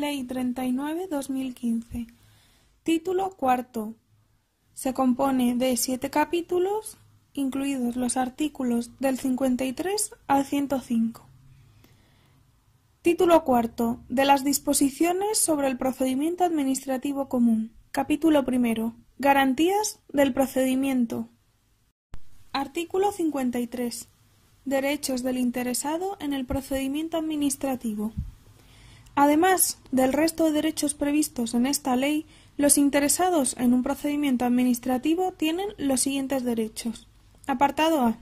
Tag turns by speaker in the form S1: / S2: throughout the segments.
S1: Ley 39-2015. Título cuarto. Se compone de siete capítulos, incluidos los artículos del 53 al 105. Título cuarto. De las disposiciones sobre el procedimiento administrativo común. Capítulo primero. Garantías del procedimiento. Artículo 53. Derechos del interesado en el procedimiento administrativo. Además del resto de derechos previstos en esta ley, los interesados en un procedimiento administrativo tienen los siguientes derechos. Apartado A.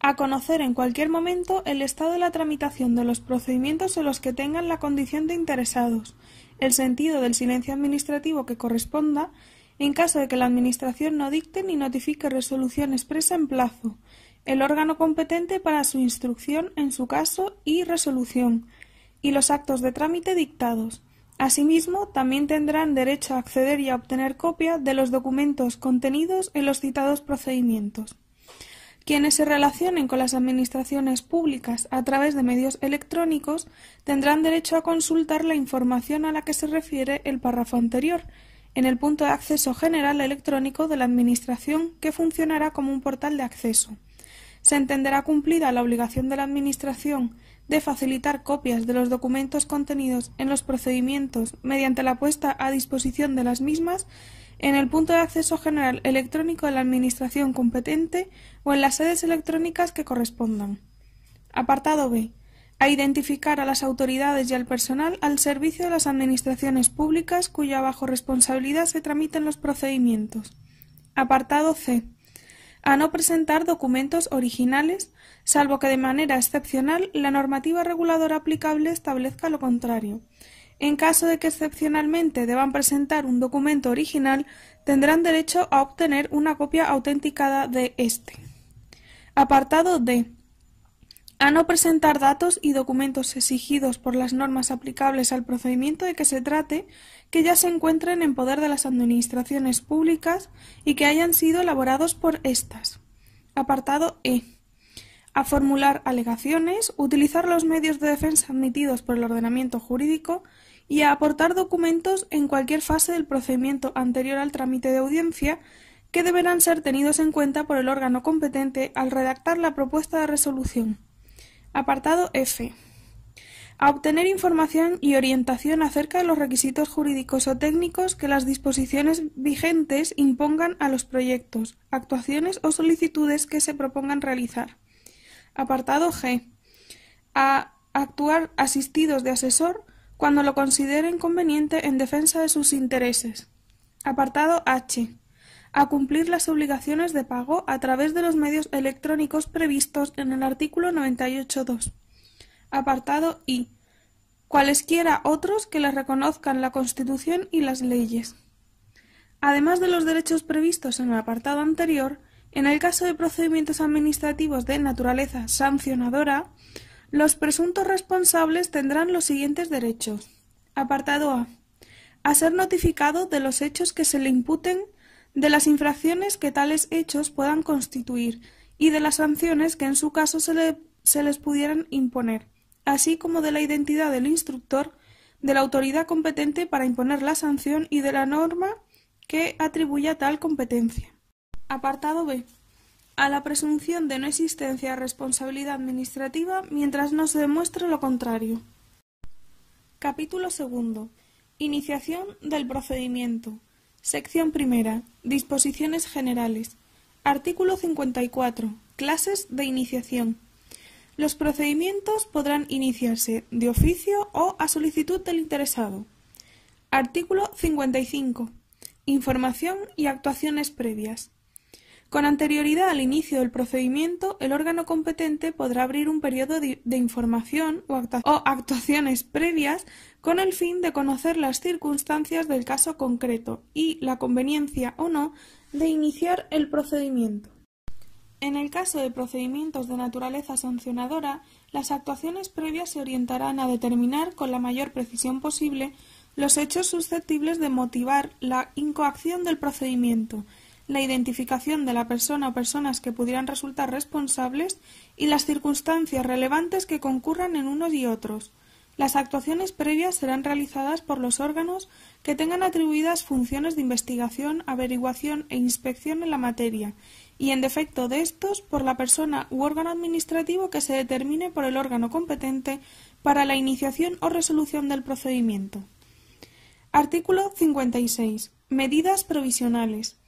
S1: A conocer en cualquier momento el estado de la tramitación de los procedimientos en los que tengan la condición de interesados, el sentido del silencio administrativo que corresponda, en caso de que la Administración no dicte ni notifique resolución expresa en plazo, el órgano competente para su instrucción en su caso y resolución, y los actos de trámite dictados. Asimismo, también tendrán derecho a acceder y a obtener copia de los documentos contenidos en los citados procedimientos. Quienes se relacionen con las administraciones públicas a través de medios electrónicos tendrán derecho a consultar la información a la que se refiere el párrafo anterior en el punto de acceso general electrónico de la Administración que funcionará como un portal de acceso. Se entenderá cumplida la obligación de la Administración de facilitar copias de los documentos contenidos en los procedimientos mediante la puesta a disposición de las mismas en el punto de acceso general electrónico de la Administración competente o en las sedes electrónicas que correspondan. Apartado B. A identificar a las autoridades y al personal al servicio de las Administraciones públicas cuya bajo responsabilidad se tramiten los procedimientos. Apartado C. A no presentar documentos originales salvo que de manera excepcional la normativa reguladora aplicable establezca lo contrario. En caso de que excepcionalmente deban presentar un documento original, tendrán derecho a obtener una copia autenticada de éste. Apartado D. A no presentar datos y documentos exigidos por las normas aplicables al procedimiento de que se trate, que ya se encuentren en poder de las administraciones públicas y que hayan sido elaborados por éstas. Apartado E a formular alegaciones, utilizar los medios de defensa admitidos por el ordenamiento jurídico y a aportar documentos en cualquier fase del procedimiento anterior al trámite de audiencia que deberán ser tenidos en cuenta por el órgano competente al redactar la propuesta de resolución. Apartado F. A obtener información y orientación acerca de los requisitos jurídicos o técnicos que las disposiciones vigentes impongan a los proyectos, actuaciones o solicitudes que se propongan realizar. Apartado G. A actuar asistidos de asesor cuando lo consideren conveniente en defensa de sus intereses. Apartado H. A cumplir las obligaciones de pago a través de los medios electrónicos previstos en el artículo 98.2. Apartado I. Cualesquiera otros que le reconozcan la Constitución y las leyes. Además de los derechos previstos en el apartado anterior, en el caso de procedimientos administrativos de naturaleza sancionadora, los presuntos responsables tendrán los siguientes derechos. Apartado A. A ser notificado de los hechos que se le imputen, de las infracciones que tales hechos puedan constituir y de las sanciones que en su caso se, se les pudieran imponer, así como de la identidad del instructor, de la autoridad competente para imponer la sanción y de la norma que atribuya tal competencia. Apartado B. A la presunción de no existencia de responsabilidad administrativa mientras no se demuestre lo contrario. Capítulo segundo. Iniciación del procedimiento. Sección primera. Disposiciones generales. Artículo 54. Clases de iniciación. Los procedimientos podrán iniciarse de oficio o a solicitud del interesado. Artículo 55. Información y actuaciones previas. Con anterioridad al inicio del procedimiento, el órgano competente podrá abrir un periodo de información o actuaciones previas con el fin de conocer las circunstancias del caso concreto y la conveniencia o no de iniciar el procedimiento. En el caso de procedimientos de naturaleza sancionadora, las actuaciones previas se orientarán a determinar con la mayor precisión posible los hechos susceptibles de motivar la incoacción del procedimiento, la identificación de la persona o personas que pudieran resultar responsables y las circunstancias relevantes que concurran en unos y otros. Las actuaciones previas serán realizadas por los órganos que tengan atribuidas funciones de investigación, averiguación e inspección en la materia y, en defecto de estos, por la persona u órgano administrativo que se determine por el órgano competente para la iniciación o resolución del procedimiento. Artículo 56. Medidas provisionales.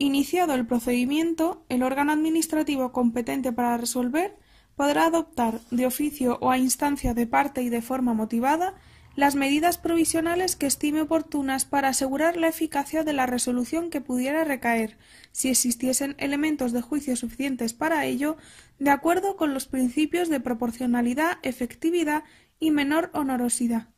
S1: Iniciado el procedimiento, el órgano administrativo competente para resolver podrá adoptar, de oficio o a instancia de parte y de forma motivada, las medidas provisionales que estime oportunas para asegurar la eficacia de la resolución que pudiera recaer, si existiesen elementos de juicio suficientes para ello, de acuerdo con los principios de proporcionalidad, efectividad y menor onerosidad.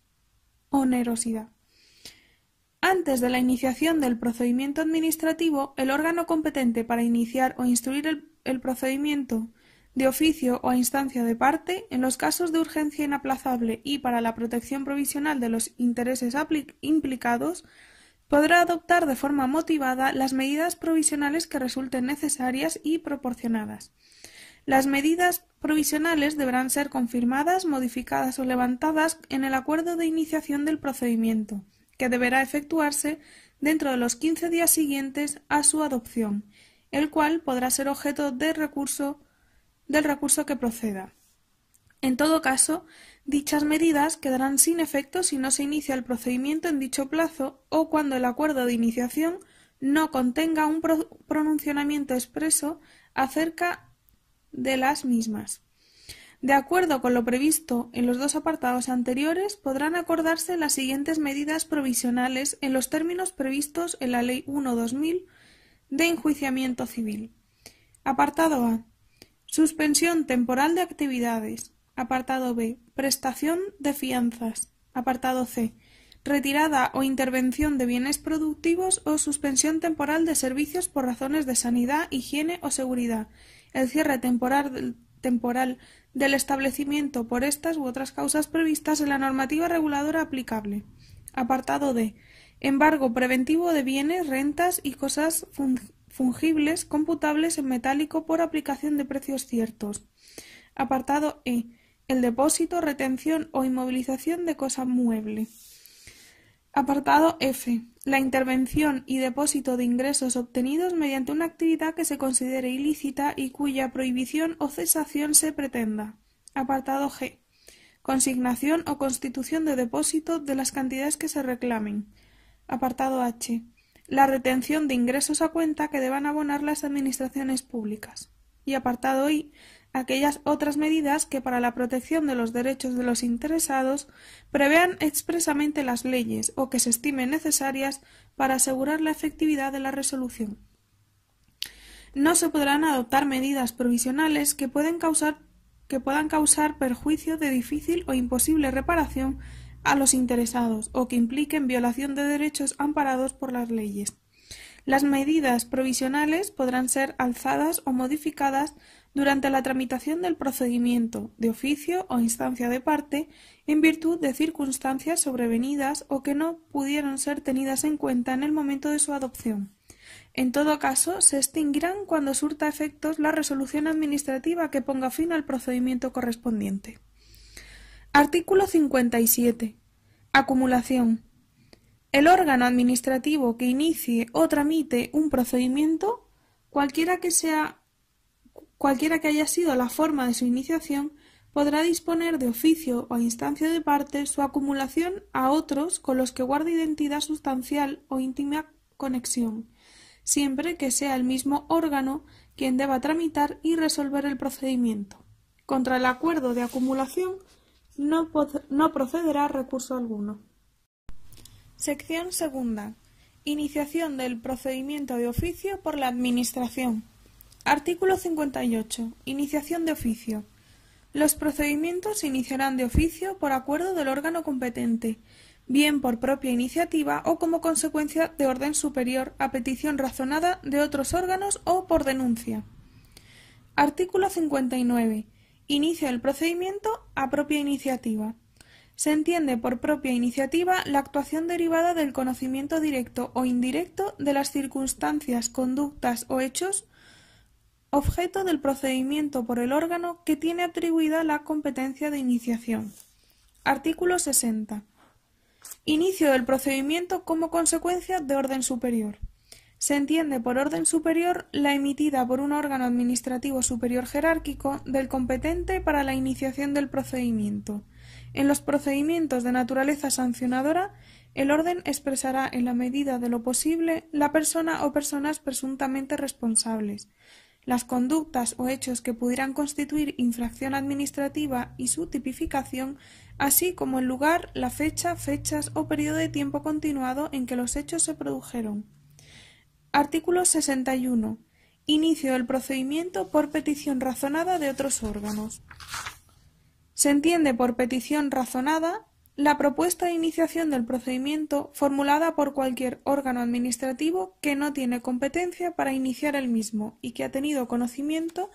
S1: Antes de la iniciación del procedimiento administrativo, el órgano competente para iniciar o instruir el, procedimiento de oficio o a instancia de parte, en los casos de urgencia inaplazable y para la protección provisional de los intereses implicados, podrá adoptar de forma motivada las medidas provisionales que resulten necesarias y proporcionadas. Las medidas provisionales deberán ser confirmadas, modificadas o levantadas en el acuerdo de iniciación del procedimiento que deberá efectuarse dentro de los quince días siguientes a su adopción, el cual podrá ser objeto recurso, del recurso que proceda. En todo caso, dichas medidas quedarán sin efecto si no se inicia el procedimiento en dicho plazo o cuando el acuerdo de iniciación no contenga un pronunciamiento expreso acerca de las mismas. De acuerdo con lo previsto en los dos apartados anteriores, podrán acordarse las siguientes medidas provisionales en los términos previstos en la Ley 1-2000 de enjuiciamiento civil. Apartado A. Suspensión temporal de actividades. Apartado B. Prestación de fianzas. Apartado C. Retirada o intervención de bienes productivos o suspensión temporal de servicios por razones de sanidad, higiene o seguridad. El cierre temporal temporal del establecimiento por estas u otras causas previstas en la normativa reguladora aplicable. Apartado D. Embargo preventivo de bienes, rentas y cosas fungibles computables en metálico por aplicación de precios ciertos. Apartado E. El depósito, retención o inmovilización de cosa mueble. Apartado F. La intervención y depósito de ingresos obtenidos mediante una actividad que se considere ilícita y cuya prohibición o cesación se pretenda. Apartado G. Consignación o constitución de depósito de las cantidades que se reclamen. Apartado H. La retención de ingresos a cuenta que deban abonar las administraciones públicas. Y apartado I aquellas otras medidas que para la protección de los derechos de los interesados prevean expresamente las leyes o que se estimen necesarias para asegurar la efectividad de la resolución. No se podrán adoptar medidas provisionales que, pueden causar, que puedan causar perjuicio de difícil o imposible reparación a los interesados o que impliquen violación de derechos amparados por las leyes. Las medidas provisionales podrán ser alzadas o modificadas durante la tramitación del procedimiento, de oficio o instancia de parte, en virtud de circunstancias sobrevenidas o que no pudieron ser tenidas en cuenta en el momento de su adopción. En todo caso, se extinguirán cuando surta efectos la resolución administrativa que ponga fin al procedimiento correspondiente. Artículo 57. Acumulación. El órgano administrativo que inicie o tramite un procedimiento, cualquiera que sea cualquiera que haya sido la forma de su iniciación, podrá disponer de oficio o instancia de parte su acumulación a otros con los que guarde identidad sustancial o íntima conexión, siempre que sea el mismo órgano quien deba tramitar y resolver el procedimiento. Contra el acuerdo de acumulación no, no procederá recurso alguno. Sección segunda. Iniciación del procedimiento de oficio por la Administración. Artículo 58. Iniciación de oficio. Los procedimientos se iniciarán de oficio por acuerdo del órgano competente, bien por propia iniciativa o como consecuencia de orden superior a petición razonada de otros órganos o por denuncia. Artículo 59. Inicio del procedimiento a propia iniciativa. Se entiende por propia iniciativa la actuación derivada del conocimiento directo o indirecto de las circunstancias, conductas o hechos Objeto del procedimiento por el órgano que tiene atribuida la competencia de iniciación. Artículo 60. Inicio del procedimiento como consecuencia de orden superior. Se entiende por orden superior la emitida por un órgano administrativo superior jerárquico del competente para la iniciación del procedimiento. En los procedimientos de naturaleza sancionadora, el orden expresará en la medida de lo posible la persona o personas presuntamente responsables, las conductas o hechos que pudieran constituir infracción administrativa y su tipificación, así como el lugar, la fecha, fechas o periodo de tiempo continuado en que los hechos se produjeron. Artículo 61. Inicio del procedimiento por petición razonada de otros órganos. Se entiende por petición razonada la propuesta de iniciación del procedimiento formulada por cualquier órgano administrativo que no tiene competencia para iniciar el mismo y que ha tenido conocimiento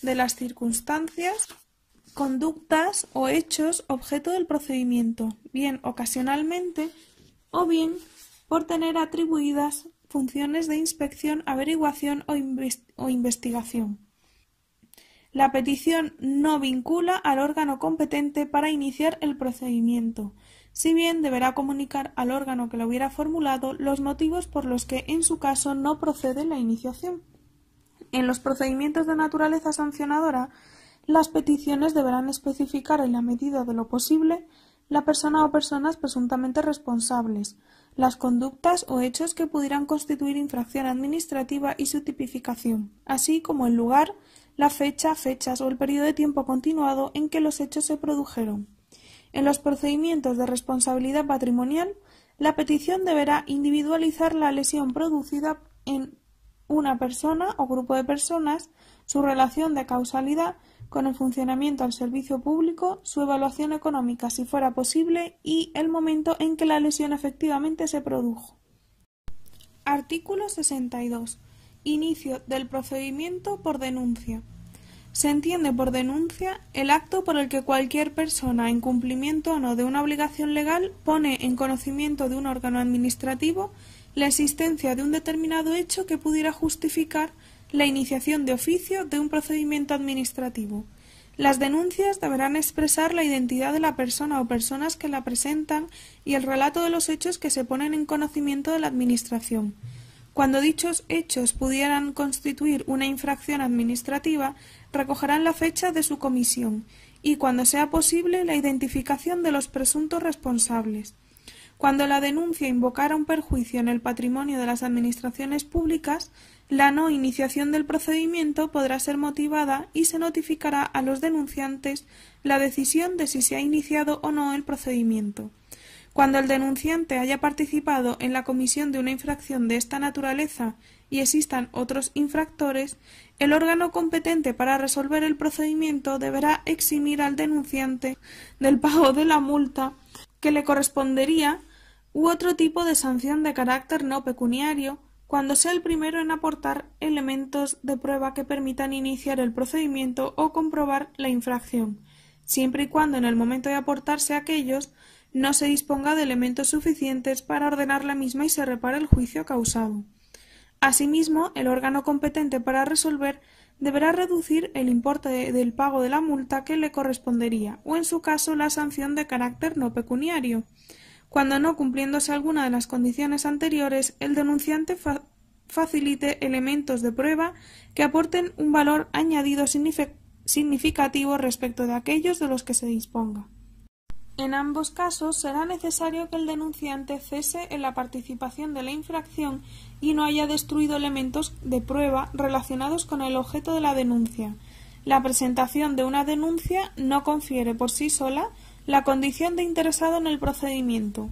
S1: de las circunstancias, conductas o hechos objeto del procedimiento, bien ocasionalmente o bien por tener atribuidas funciones de inspección, averiguación o, investigación. La petición no vincula al órgano competente para iniciar el procedimiento, si bien deberá comunicar al órgano que lo hubiera formulado los motivos por los que en su caso no procede la iniciación. En los procedimientos de naturaleza sancionadora, las peticiones deberán especificar en la medida de lo posible la persona o personas presuntamente responsables, las conductas o hechos que pudieran constituir infracción administrativa y su tipificación, así como el lugar, la fecha, fechas o el periodo de tiempo continuado en que los hechos se produjeron. En los procedimientos de responsabilidad patrimonial, la petición deberá individualizar la lesión producida en una persona o grupo de personas, su relación de causalidad con el funcionamiento al servicio público, su evaluación económica si fuera posible y el momento en que la lesión efectivamente se produjo. Artículo 62. Inicio del procedimiento por denuncia. Se entiende por denuncia el acto por el que cualquier persona, en cumplimiento o no de una obligación legal, pone en conocimiento de un órgano administrativo la existencia de un determinado hecho que pudiera justificar la iniciación de oficio de un procedimiento administrativo. Las denuncias deberán expresar la identidad de la persona o personas que la presentan y el relato de los hechos que se ponen en conocimiento de la Administración. Cuando dichos hechos pudieran constituir una infracción administrativa, recogerán la fecha de su comisión y, cuando sea posible, la identificación de los presuntos responsables. Cuando la denuncia invocara un perjuicio en el patrimonio de las administraciones públicas, la no iniciación del procedimiento podrá ser motivada y se notificará a los denunciantes la decisión de si se ha iniciado o no el procedimiento. Cuando el denunciante haya participado en la comisión de una infracción de esta naturaleza y existan otros infractores, el órgano competente para resolver el procedimiento deberá eximir al denunciante del pago de la multa que le correspondería u otro tipo de sanción de carácter no pecuniario cuando sea el primero en aportar elementos de prueba que permitan iniciar el procedimiento o comprobar la infracción, siempre y cuando en el momento de aportarse aquellos no se disponga de elementos suficientes para ordenar la misma y se repare el juicio causado. Asimismo, el órgano competente para resolver deberá reducir el importe del pago de la multa que le correspondería, o en su caso la sanción de carácter no pecuniario. Cuando no cumpliéndose alguna de las condiciones anteriores, el denunciante facilite elementos de prueba que aporten un valor añadido significativo respecto de aquellos de los que se disponga. En ambos casos será necesario que el denunciante cese en la participación de la infracción y no haya destruido elementos de prueba relacionados con el objeto de la denuncia. La presentación de una denuncia no confiere por sí sola la condición de interesado en el procedimiento.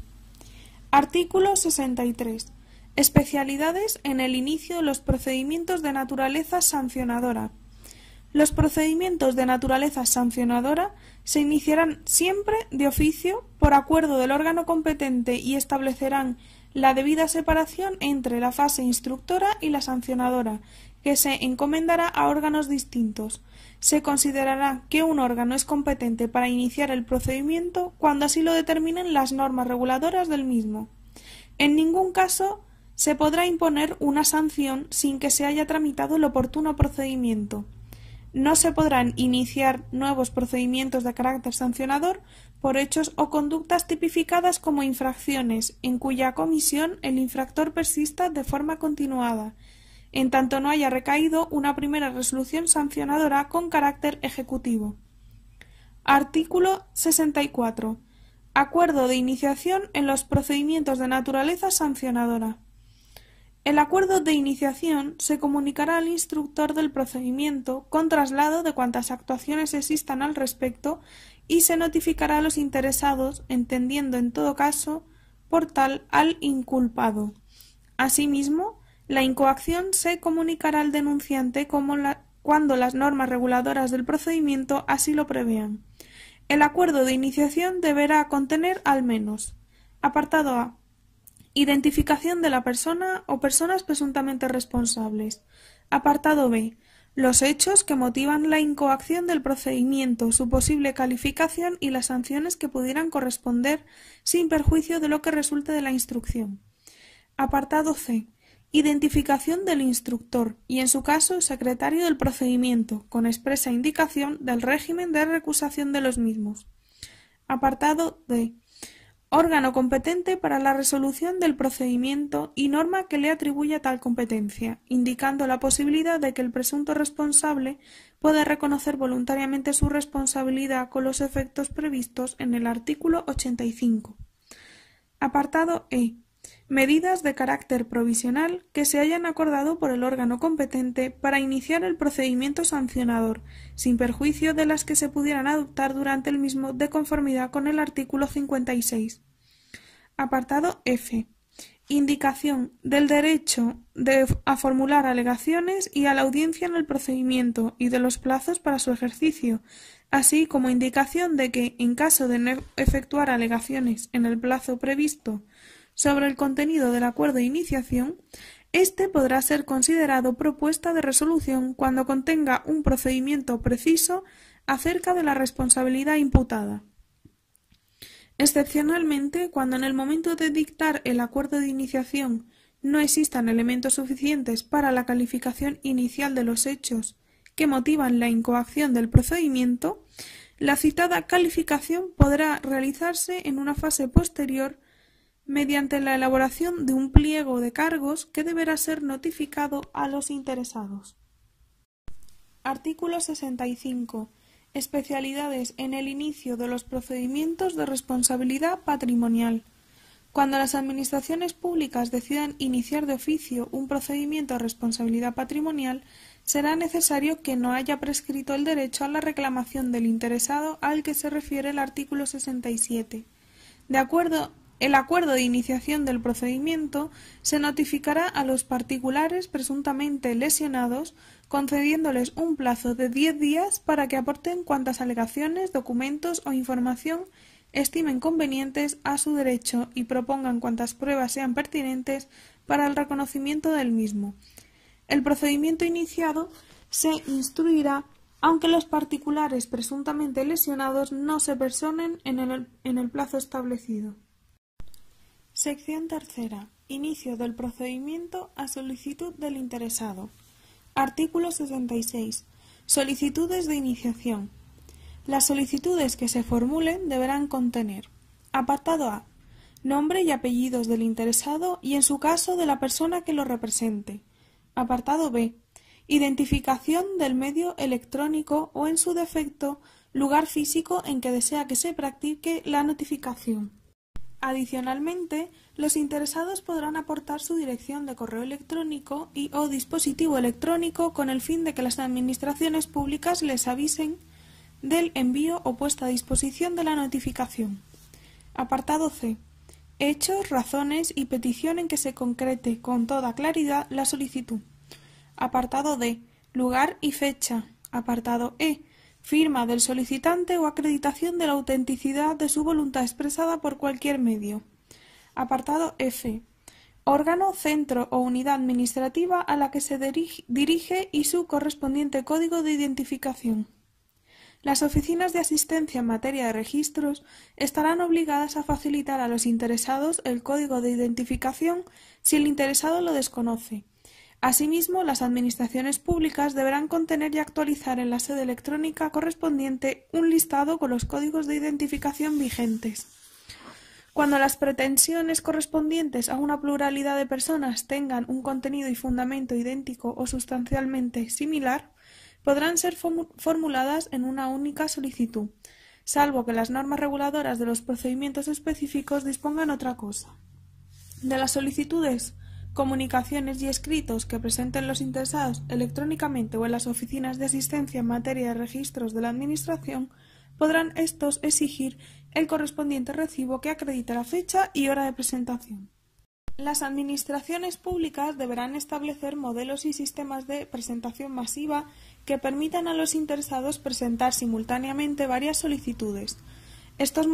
S1: Artículo 63. Especialidades en el inicio de los procedimientos de naturaleza sancionadora. Los procedimientos de naturaleza sancionadora se iniciarán siempre de oficio por acuerdo del órgano competente y establecerán la debida separación entre la fase instructora y la sancionadora, que se encomendará a órganos distintos. Se considerará que un órgano es competente para iniciar el procedimiento cuando así lo determinen las normas reguladoras del mismo. En ningún caso se podrá imponer una sanción sin que se haya tramitado el oportuno procedimiento no se podrán iniciar nuevos procedimientos de carácter sancionador por hechos o conductas tipificadas como infracciones, en cuya comisión el infractor persista de forma continuada, en tanto no haya recaído una primera resolución sancionadora con carácter ejecutivo. Artículo 64. Acuerdo de iniciación en los procedimientos de naturaleza sancionadora. El acuerdo de iniciación se comunicará al instructor del procedimiento con traslado de cuantas actuaciones existan al respecto y se notificará a los interesados, entendiendo en todo caso por tal al inculpado. Asimismo, la incoacción se comunicará al denunciante cuando las normas reguladoras del procedimiento así lo prevean. El acuerdo de iniciación deberá contener al menos apartado A Identificación de la persona o personas presuntamente responsables. Apartado B. Los hechos que motivan la incoacción del procedimiento, su posible calificación y las sanciones que pudieran corresponder sin perjuicio de lo que resulte de la instrucción. Apartado C. Identificación del instructor y, en su caso, secretario del procedimiento, con expresa indicación del régimen de recusación de los mismos. Apartado D órgano competente para la resolución del procedimiento y norma que le atribuya tal competencia, indicando la posibilidad de que el presunto responsable pueda reconocer voluntariamente su responsabilidad con los efectos previstos en el artículo 85. Apartado E. Medidas de carácter provisional que se hayan acordado por el órgano competente para iniciar el procedimiento sancionador, sin perjuicio de las que se pudieran adoptar durante el mismo de conformidad con el artículo 56. Apartado F. Indicación del derecho a formular alegaciones y a la audiencia en el procedimiento y de los plazos para su ejercicio, así como indicación de que, en caso de no efectuar alegaciones en el plazo previsto sobre el contenido del acuerdo de iniciación, este podrá ser considerado propuesta de resolución cuando contenga un procedimiento preciso acerca de la responsabilidad imputada. Excepcionalmente, cuando en el momento de dictar el acuerdo de iniciación no existan elementos suficientes para la calificación inicial de los hechos que motivan la incoacción del procedimiento, la citada calificación podrá realizarse en una fase posterior mediante la elaboración de un pliego de cargos que deberá ser notificado a los interesados. Artículo 65. Especialidades en el inicio de los procedimientos de responsabilidad patrimonial. Cuando las administraciones públicas decidan iniciar de oficio un procedimiento de responsabilidad patrimonial, será necesario que no haya prescrito el derecho a la reclamación del interesado al que se refiere el artículo 67. De acuerdo el acuerdo de iniciación del procedimiento se notificará a los particulares presuntamente lesionados, concediéndoles un plazo de 10 días para que aporten cuantas alegaciones, documentos o información estimen convenientes a su derecho y propongan cuantas pruebas sean pertinentes para el reconocimiento del mismo. El procedimiento iniciado se instruirá aunque los particulares presuntamente lesionados no se personen en el, en el plazo establecido. Sección tercera. Inicio del procedimiento a solicitud del interesado. Artículo 66. Solicitudes de iniciación. Las solicitudes que se formulen deberán contener. Apartado A. Nombre y apellidos del interesado y, en su caso, de la persona que lo represente. Apartado B. Identificación del medio electrónico o, en su defecto, lugar físico en que desea que se practique la notificación. Adicionalmente, los interesados podrán aportar su dirección de correo electrónico y o dispositivo electrónico con el fin de que las administraciones públicas les avisen del envío o puesta a disposición de la notificación. Apartado C. Hechos, razones y petición en que se concrete con toda claridad la solicitud. Apartado D. Lugar y fecha. Apartado E firma del solicitante o acreditación de la autenticidad de su voluntad expresada por cualquier medio. Apartado F. Órgano, centro o unidad administrativa a la que se dirige y su correspondiente código de identificación. Las oficinas de asistencia en materia de registros estarán obligadas a facilitar a los interesados el código de identificación si el interesado lo desconoce Asimismo, las administraciones públicas deberán contener y actualizar en la sede electrónica correspondiente un listado con los códigos de identificación vigentes. Cuando las pretensiones correspondientes a una pluralidad de personas tengan un contenido y fundamento idéntico o sustancialmente similar, podrán ser formuladas en una única solicitud, salvo que las normas reguladoras de los procedimientos específicos dispongan otra cosa. De las solicitudes comunicaciones y escritos que presenten los interesados electrónicamente o en las oficinas de asistencia en materia de registros de la Administración, podrán estos exigir el correspondiente recibo que acredite la fecha y hora de presentación. Las administraciones públicas deberán establecer modelos y sistemas de presentación masiva que permitan a los interesados presentar simultáneamente varias solicitudes. Estos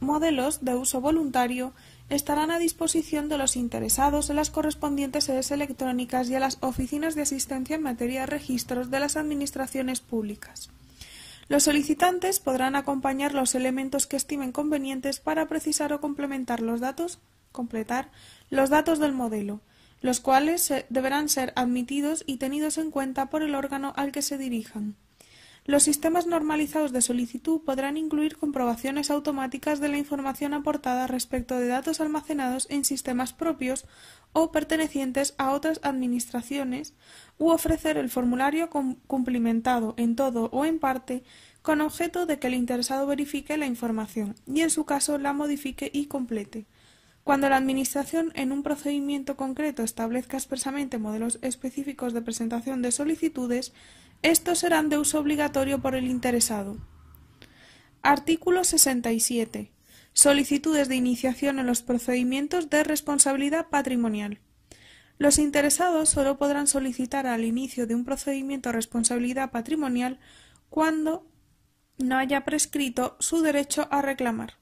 S1: modelos de uso voluntario estarán a disposición de los interesados en las correspondientes sedes electrónicas y a las oficinas de asistencia en materia de registros de las administraciones públicas. Los solicitantes podrán acompañar los elementos que estimen convenientes para precisar o complementar los datos, completar los datos del modelo, los cuales deberán ser admitidos y tenidos en cuenta por el órgano al que se dirijan. Los sistemas normalizados de solicitud podrán incluir comprobaciones automáticas de la información aportada respecto de datos almacenados en sistemas propios o pertenecientes a otras administraciones u ofrecer el formulario cumplimentado en todo o en parte con objeto de que el interesado verifique la información y en su caso la modifique y complete. Cuando la Administración en un procedimiento concreto establezca expresamente modelos específicos de presentación de solicitudes, estos serán de uso obligatorio por el interesado. Artículo 67. Solicitudes de iniciación en los procedimientos de responsabilidad patrimonial. Los interesados solo podrán solicitar al inicio de un procedimiento de responsabilidad patrimonial cuando no haya prescrito su derecho a reclamar.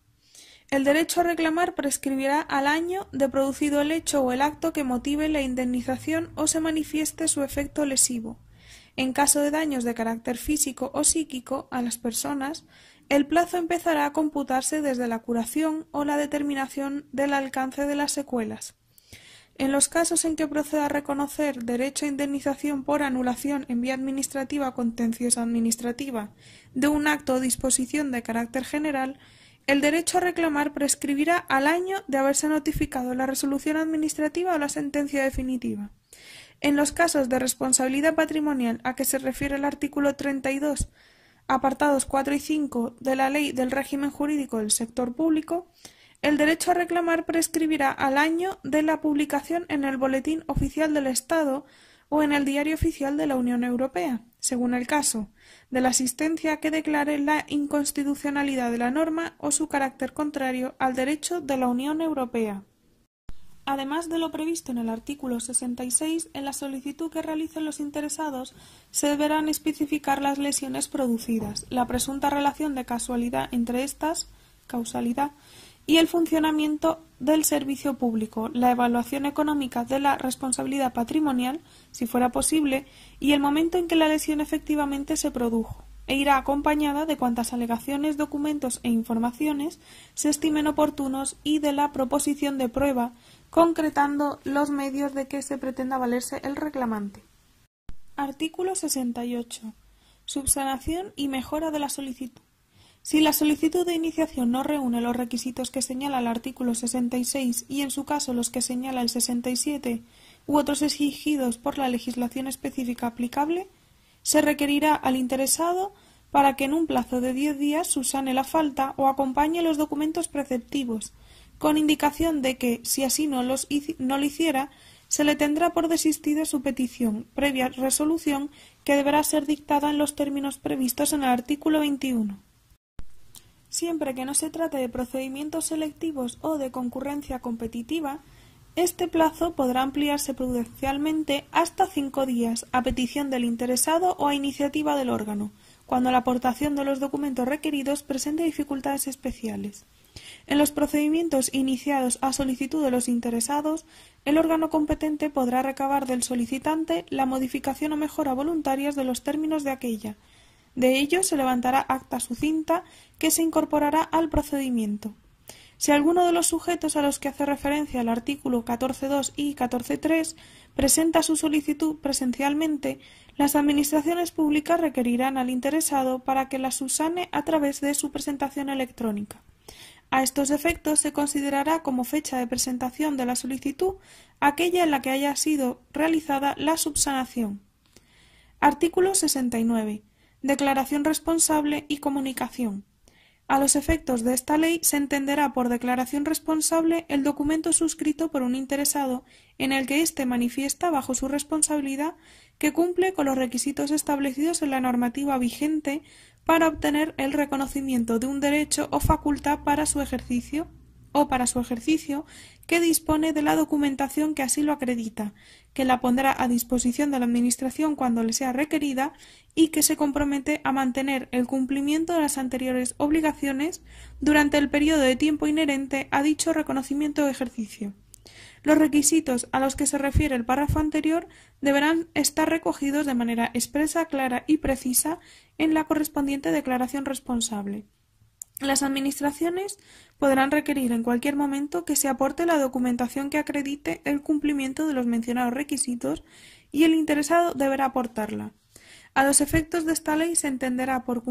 S1: El derecho a reclamar prescribirá al año de producido el hecho o el acto que motive la indemnización o se manifieste su efecto lesivo. En caso de daños de carácter físico o psíquico a las personas, el plazo empezará a computarse desde la curación o la determinación del alcance de las secuelas. En los casos en que proceda a reconocer derecho a indemnización por anulación en vía administrativa contenciosa administrativa de un acto o disposición de carácter general, el derecho a reclamar prescribirá al año de haberse notificado la resolución administrativa o la sentencia definitiva. En los casos de responsabilidad patrimonial a que se refiere el artículo 32, apartados 4 y 5 de la Ley del régimen jurídico del sector público, el derecho a reclamar prescribirá al año de la publicación en el Boletín Oficial del Estado o en el Diario Oficial de la Unión Europea, según el caso, de la asistencia que declare la inconstitucionalidad de la norma o su carácter contrario al derecho de la Unión Europea. Además de lo previsto en el artículo 66, en la solicitud que realicen los interesados se deberán especificar las lesiones producidas, la presunta relación de casualidad entre estas, causalidad, y el funcionamiento del servicio público, la evaluación económica de la responsabilidad patrimonial, si fuera posible, y el momento en que la lesión efectivamente se produjo, e irá acompañada de cuantas alegaciones, documentos e informaciones se estimen oportunos y de la proposición de prueba concretando los medios de que se pretenda valerse el reclamante. Artículo 68. Subsanación y mejora de la solicitud. Si la solicitud de iniciación no reúne los requisitos que señala el artículo 66 y en su caso los que señala el 67 u otros exigidos por la legislación específica aplicable, se requerirá al interesado para que en un plazo de diez días subsane la falta o acompañe los documentos preceptivos con indicación de que, si así no, lo hiciera, se le tendrá por desistida su petición, previa resolución que deberá ser dictada en los términos previstos en el artículo 21. Siempre que no se trate de procedimientos selectivos o de concurrencia competitiva, este plazo podrá ampliarse prudencialmente hasta cinco días, a petición del interesado o a iniciativa del órgano, cuando la aportación de los documentos requeridos presente dificultades especiales. En los procedimientos iniciados a solicitud de los interesados, el órgano competente podrá recabar del solicitante la modificación o mejora voluntarias de los términos de aquella. De ello se levantará acta sucinta que se incorporará al procedimiento. Si alguno de los sujetos a los que hace referencia el artículo 14.2 y 14.3 presenta su solicitud presencialmente, las administraciones públicas requerirán al interesado para que la subsane a través de su presentación electrónica. A estos efectos se considerará como fecha de presentación de la solicitud aquella en la que haya sido realizada la subsanación. Artículo 69. Declaración responsable y comunicación. A los efectos de esta ley se entenderá por declaración responsable el documento suscrito por un interesado en el que éste manifiesta bajo su responsabilidad que cumple con los requisitos establecidos en la normativa vigente para obtener el reconocimiento de un derecho o facultad para su ejercicio o para su ejercicio que dispone de la documentación que así lo acredita, que la pondrá a disposición de la Administración cuando le sea requerida y que se compromete a mantener el cumplimiento de las anteriores obligaciones durante el periodo de tiempo inherente a dicho reconocimiento o ejercicio. Los requisitos a los que se refiere el párrafo anterior deberán estar recogidos de manera expresa, clara y precisa en la correspondiente declaración responsable. Las administraciones podrán requerir en cualquier momento que se aporte la documentación que acredite el cumplimiento de los mencionados requisitos y el interesado deberá aportarla. A los efectos de esta ley se entenderá por,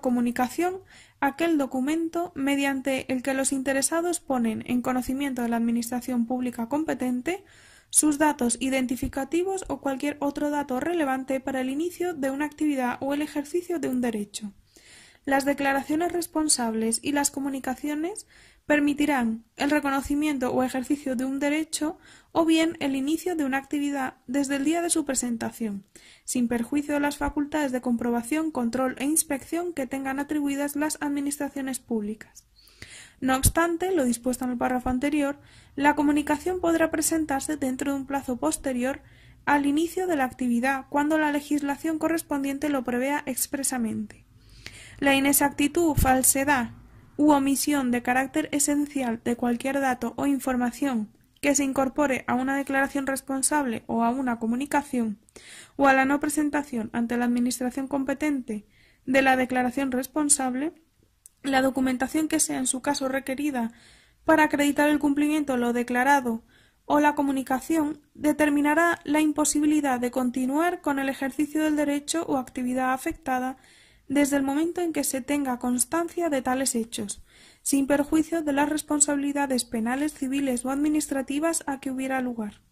S1: comunicación aquel documento mediante el que los interesados ponen en conocimiento de la Administración Pública competente sus datos identificativos o cualquier otro dato relevante para el inicio de una actividad o el ejercicio de un derecho. Las declaraciones responsables y las comunicaciones permitirán el reconocimiento o ejercicio de un derecho o bien el inicio de una actividad desde el día de su presentación, sin perjuicio de las facultades de comprobación, control e inspección que tengan atribuidas las administraciones públicas. No obstante, lo dispuesto en el párrafo anterior, la comunicación podrá presentarse dentro de un plazo posterior al inicio de la actividad, cuando la legislación correspondiente lo prevea expresamente. La inexactitud, falsedad u omisión de carácter esencial de cualquier dato o información que se incorpore a una declaración responsable o a una comunicación, o a la no presentación ante la Administración competente de la declaración responsable, la documentación que sea en su caso requerida para acreditar el cumplimiento de lo declarado o la comunicación determinará la imposibilidad de continuar con el ejercicio del derecho o actividad afectada desde el momento en que se tenga constancia de tales hechos, sin perjuicio de las responsabilidades penales, civiles o administrativas a que hubiera lugar.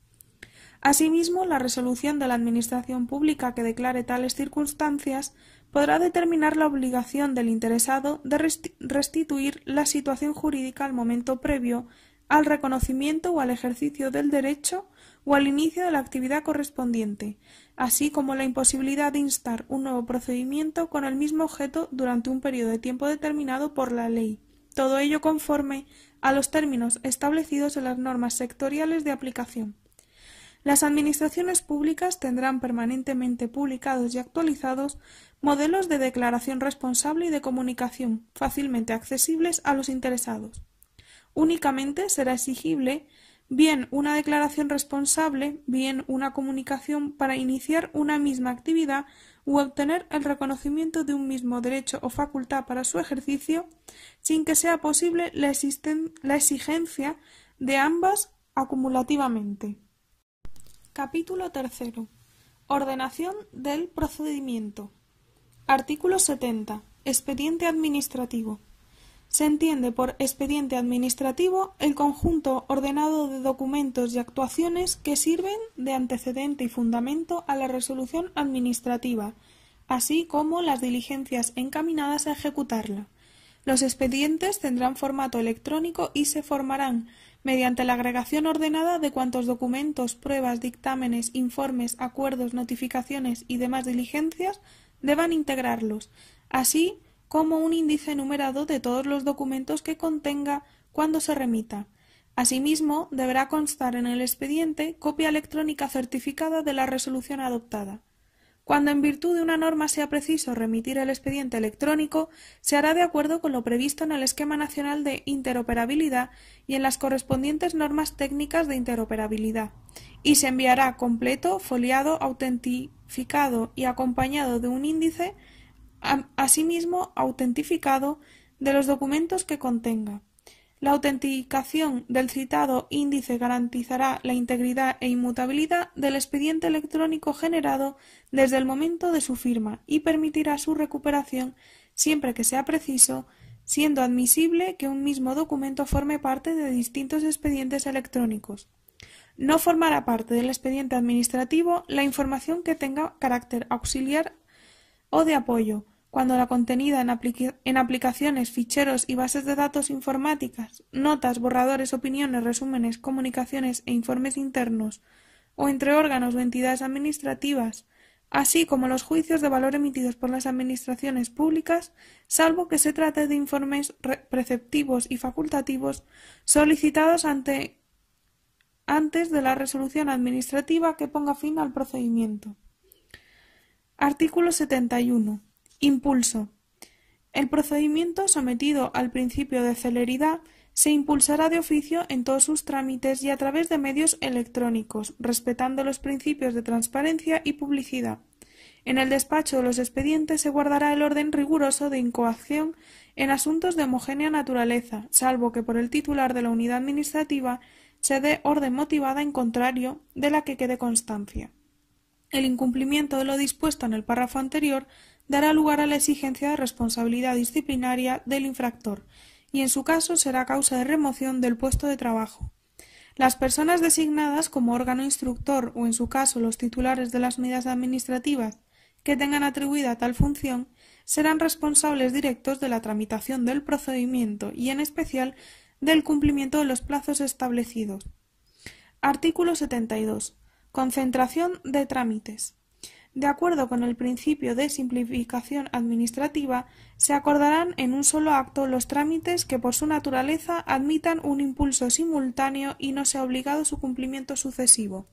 S1: Asimismo, la resolución de la Administración Pública que declare tales circunstancias podrá determinar la obligación del interesado de restituir la situación jurídica al momento previo al reconocimiento o al ejercicio del derecho o al inicio de la actividad correspondiente, así como la imposibilidad de instar un nuevo procedimiento con el mismo objeto durante un periodo de tiempo determinado por la ley, todo ello conforme a los términos establecidos en las normas sectoriales de aplicación. Las administraciones públicas tendrán permanentemente publicados y actualizados modelos de declaración responsable y de comunicación fácilmente accesibles a los interesados. Únicamente será exigible bien una declaración responsable, bien una comunicación para iniciar una misma actividad u obtener el reconocimiento de un mismo derecho o facultad para su ejercicio, sin que sea posible la, exigencia de ambas acumulativamente. Capítulo tercero. Ordenación del procedimiento. Artículo 70. Expediente administrativo. Se entiende por expediente administrativo el conjunto ordenado de documentos y actuaciones que sirven de antecedente y fundamento a la resolución administrativa, así como las diligencias encaminadas a ejecutarla. Los expedientes tendrán formato electrónico y se formarán mediante la agregación ordenada de cuantos documentos, pruebas, dictámenes, informes, acuerdos, notificaciones y demás diligencias deban integrarlos, así como un índice numerado de todos los documentos que contenga cuando se remita. Asimismo, deberá constar en el expediente copia electrónica certificada de la resolución adoptada. Cuando en virtud de una norma sea preciso remitir el expediente electrónico, se hará de acuerdo con lo previsto en el Esquema Nacional de Interoperabilidad y en las correspondientes normas técnicas de interoperabilidad, y se enviará completo, foliado, autentificado y acompañado de un índice asimismo autentificado de los documentos que contenga. La autenticación del citado índice garantizará la integridad e inmutabilidad del expediente electrónico generado desde el momento de su firma y permitirá su recuperación siempre que sea preciso, siendo admisible que un mismo documento forme parte de distintos expedientes electrónicos. No formará parte del expediente administrativo la información que tenga carácter auxiliar o de apoyo, cuando la contenida en, aplicaciones, ficheros y bases de datos informáticas, notas, borradores, opiniones, resúmenes, comunicaciones e informes internos, o entre órganos o entidades administrativas, así como los juicios de valor emitidos por las administraciones públicas, salvo que se trate de informes preceptivos y facultativos solicitados ante antes de la resolución administrativa que ponga fin al procedimiento. Artículo 71. Impulso. El procedimiento sometido al principio de celeridad se impulsará de oficio en todos sus trámites y a través de medios electrónicos, respetando los principios de transparencia y publicidad. En el despacho de los expedientes se guardará el orden riguroso de incoacción en asuntos de homogénea naturaleza, salvo que por el titular de la unidad administrativa se dé orden motivada en contrario de la que quede constancia. El incumplimiento de lo dispuesto en el párrafo anterior dará lugar a la exigencia de responsabilidad disciplinaria del infractor y, en su caso, será causa de remoción del puesto de trabajo. Las personas designadas como órgano instructor o, en su caso, los titulares de las medidas administrativas que tengan atribuida tal función serán responsables directos de la tramitación del procedimiento y, en especial, del cumplimiento de los plazos establecidos. Artículo 72. Concentración de trámites. De acuerdo con el principio de simplificación administrativa, se acordarán en un solo acto los trámites que por su naturaleza admitan un impulso simultáneo y no sea obligado su cumplimiento sucesivo.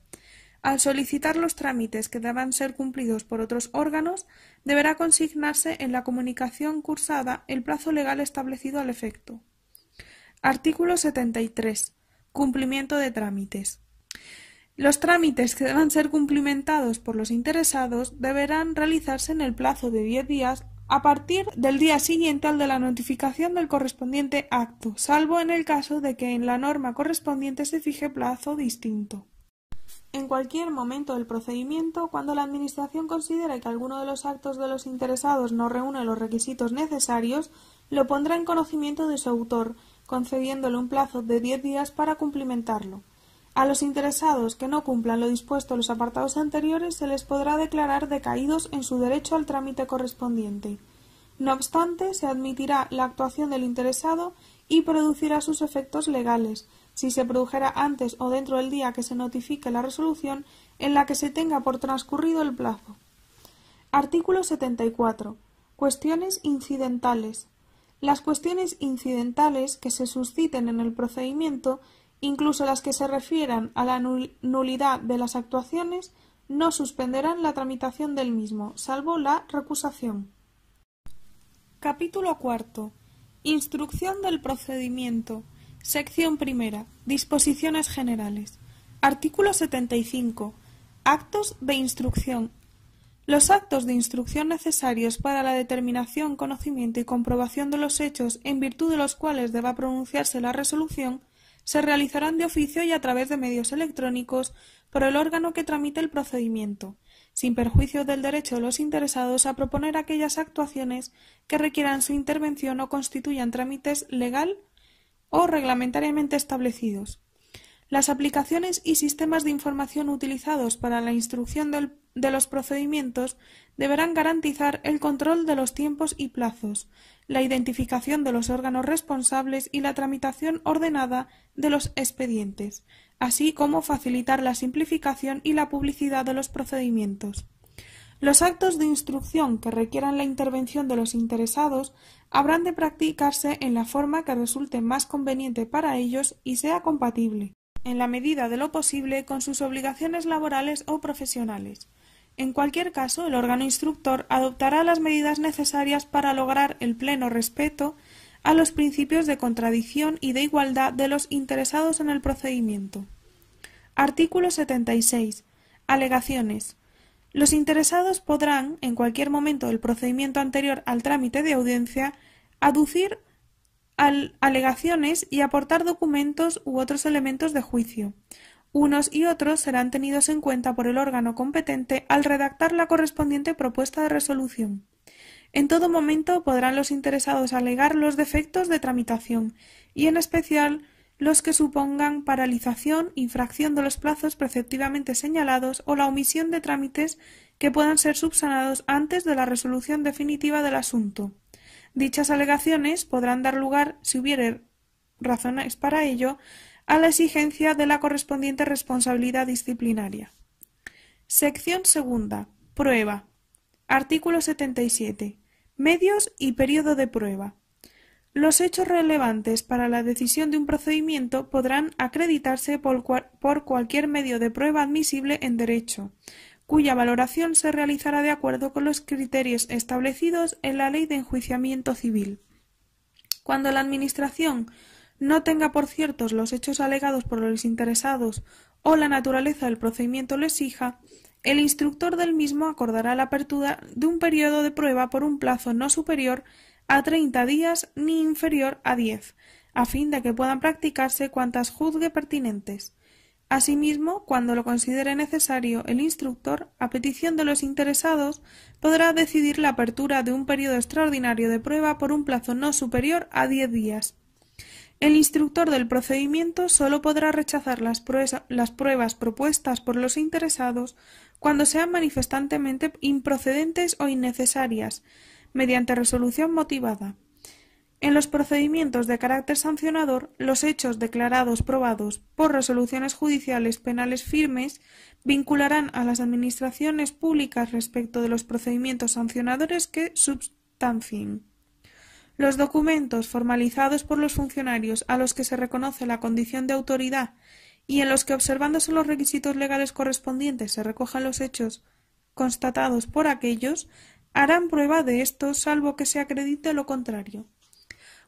S1: Al solicitar los trámites que deban ser cumplidos por otros órganos, deberá consignarse en la comunicación cursada el plazo legal establecido al efecto. Artículo 73. Cumplimiento de trámites. Los trámites que deben ser cumplimentados por los interesados deberán realizarse en el plazo de diez días a partir del día siguiente al de la notificación del correspondiente acto, salvo en el caso de que en la norma correspondiente se fije plazo distinto. En cualquier momento del procedimiento, cuando la Administración considere que alguno de los actos de los interesados no reúne los requisitos necesarios, lo pondrá en conocimiento de su autor, concediéndole un plazo de diez días para cumplimentarlo. A los interesados que no cumplan lo dispuesto en los apartados anteriores se les podrá declarar decaídos en su derecho al trámite correspondiente. No obstante, se admitirá la actuación del interesado y producirá sus efectos legales, si se produjera antes o dentro del día que se notifique la resolución en la que se tenga por transcurrido el plazo. Artículo 74. Cuestiones incidentales. Las cuestiones incidentales que se susciten en el procedimiento incluso las que se refieran a la nulidad de las actuaciones, no suspenderán la tramitación del mismo, salvo la recusación. Capítulo cuarto. Instrucción del procedimiento. Sección primera. Disposiciones generales. Artículo 75. Actos de instrucción. Los actos de instrucción necesarios para la determinación, conocimiento y comprobación de los hechos en virtud de los cuales deba pronunciarse la resolución se realizarán de oficio y a través de medios electrónicos por el órgano que tramite el procedimiento, sin perjuicio del derecho de los interesados a proponer aquellas actuaciones que requieran su intervención o constituyan trámites legal o reglamentariamente establecidos. Las aplicaciones y sistemas de información utilizados para la instrucción de los procedimientos deberán garantizar el control de los tiempos y plazos, la identificación de los órganos responsables y la tramitación ordenada de los expedientes, así como facilitar la simplificación y la publicidad de los procedimientos. Los actos de instrucción que requieran la intervención de los interesados habrán de practicarse en la forma que resulte más conveniente para ellos y sea compatible, en la medida de lo posible, con sus obligaciones laborales o profesionales. En cualquier caso, el órgano instructor adoptará las medidas necesarias para lograr el pleno respeto a los principios de contradicción y de igualdad de los interesados en el procedimiento. Artículo 76. Alegaciones. Los interesados podrán, en cualquier momento del procedimiento anterior al trámite de audiencia, aducir alegaciones y aportar documentos u otros elementos de juicio, unos y otros serán tenidos en cuenta por el órgano competente al redactar la correspondiente propuesta de resolución. En todo momento podrán los interesados alegar los defectos de tramitación y, en especial, los que supongan paralización, infracción de los plazos preceptivamente señalados o la omisión de trámites que puedan ser subsanados antes de la resolución definitiva del asunto. Dichas alegaciones podrán dar lugar, si hubiere razones para ello, a la exigencia de la correspondiente responsabilidad disciplinaria. Sección segunda. Prueba. Artículo 77. Medios y periodo de prueba. Los hechos relevantes para la decisión de un procedimiento podrán acreditarse por, cualquier medio de prueba admisible en derecho, cuya valoración se realizará de acuerdo con los criterios establecidos en la Ley de Enjuiciamiento Civil. Cuando la Administración no tenga por ciertos los hechos alegados por los interesados o la naturaleza del procedimiento lo exija, el instructor del mismo acordará la apertura de un periodo de prueba por un plazo no superior a treinta días ni inferior a diez, a fin de que puedan practicarse cuantas juzgue pertinentes. Asimismo, cuando lo considere necesario, el instructor, a petición de los interesados, podrá decidir la apertura de un periodo extraordinario de prueba por un plazo no superior a diez días. El instructor del procedimiento sólo podrá rechazar las, pruebas propuestas por los interesados cuando sean manifestantemente improcedentes o innecesarias, mediante resolución motivada. En los procedimientos de carácter sancionador, los hechos declarados probados por resoluciones judiciales penales firmes vincularán a las administraciones públicas respecto de los procedimientos sancionadores que substancien. Los documentos formalizados por los funcionarios a los que se reconoce la condición de autoridad y en los que, observándose los requisitos legales correspondientes, se recojan los hechos constatados por aquellos, harán prueba de esto salvo que se acredite lo contrario.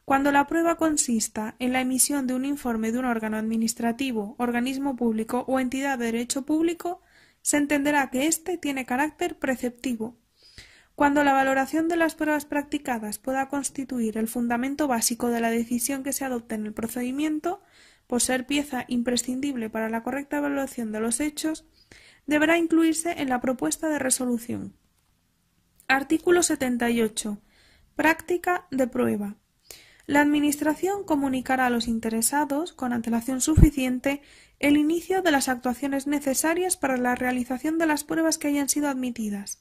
S1: Cuando la prueba consista en la emisión de un informe de un órgano administrativo, organismo público o entidad de derecho público, se entenderá que éste tiene carácter preceptivo cuando la valoración de las pruebas practicadas pueda constituir el fundamento básico de la decisión que se adopte en el procedimiento, por ser pieza imprescindible para la correcta evaluación de los hechos, deberá incluirse en la propuesta de resolución. Artículo 78. Práctica de prueba. La Administración comunicará a los interesados, con antelación suficiente, el inicio de las actuaciones necesarias para la realización de las pruebas que hayan sido admitidas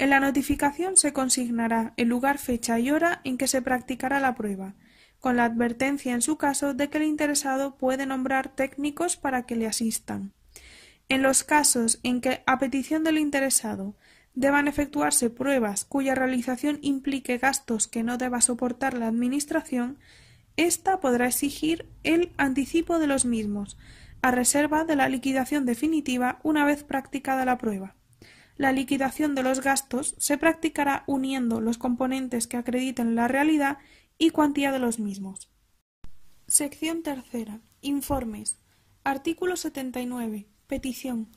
S1: en la notificación se consignará el lugar, fecha y hora en que se practicará la prueba, con la advertencia en su caso de que el interesado puede nombrar técnicos para que le asistan. En los casos en que, a petición del interesado, deban efectuarse pruebas cuya realización implique gastos que no deba soportar la Administración, ésta podrá exigir el anticipo de los mismos, a reserva de la liquidación definitiva una vez practicada la prueba. La liquidación de los gastos se practicará uniendo los componentes que acrediten la realidad y cuantía de los mismos. Sección tercera. Informes. Artículo 79. Petición.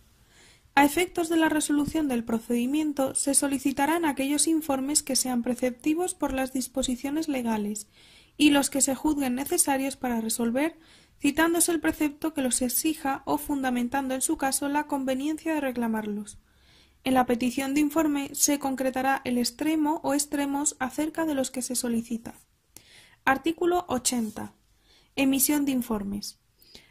S1: A efectos de la resolución del procedimiento, se solicitarán aquellos informes que sean preceptivos por las disposiciones legales y los que se juzguen necesarios para resolver, citándose el precepto que los exija o fundamentando en su caso la conveniencia de reclamarlos. En la petición de informe se concretará el extremo o extremos acerca de los que se solicita. Artículo 80. Emisión de informes.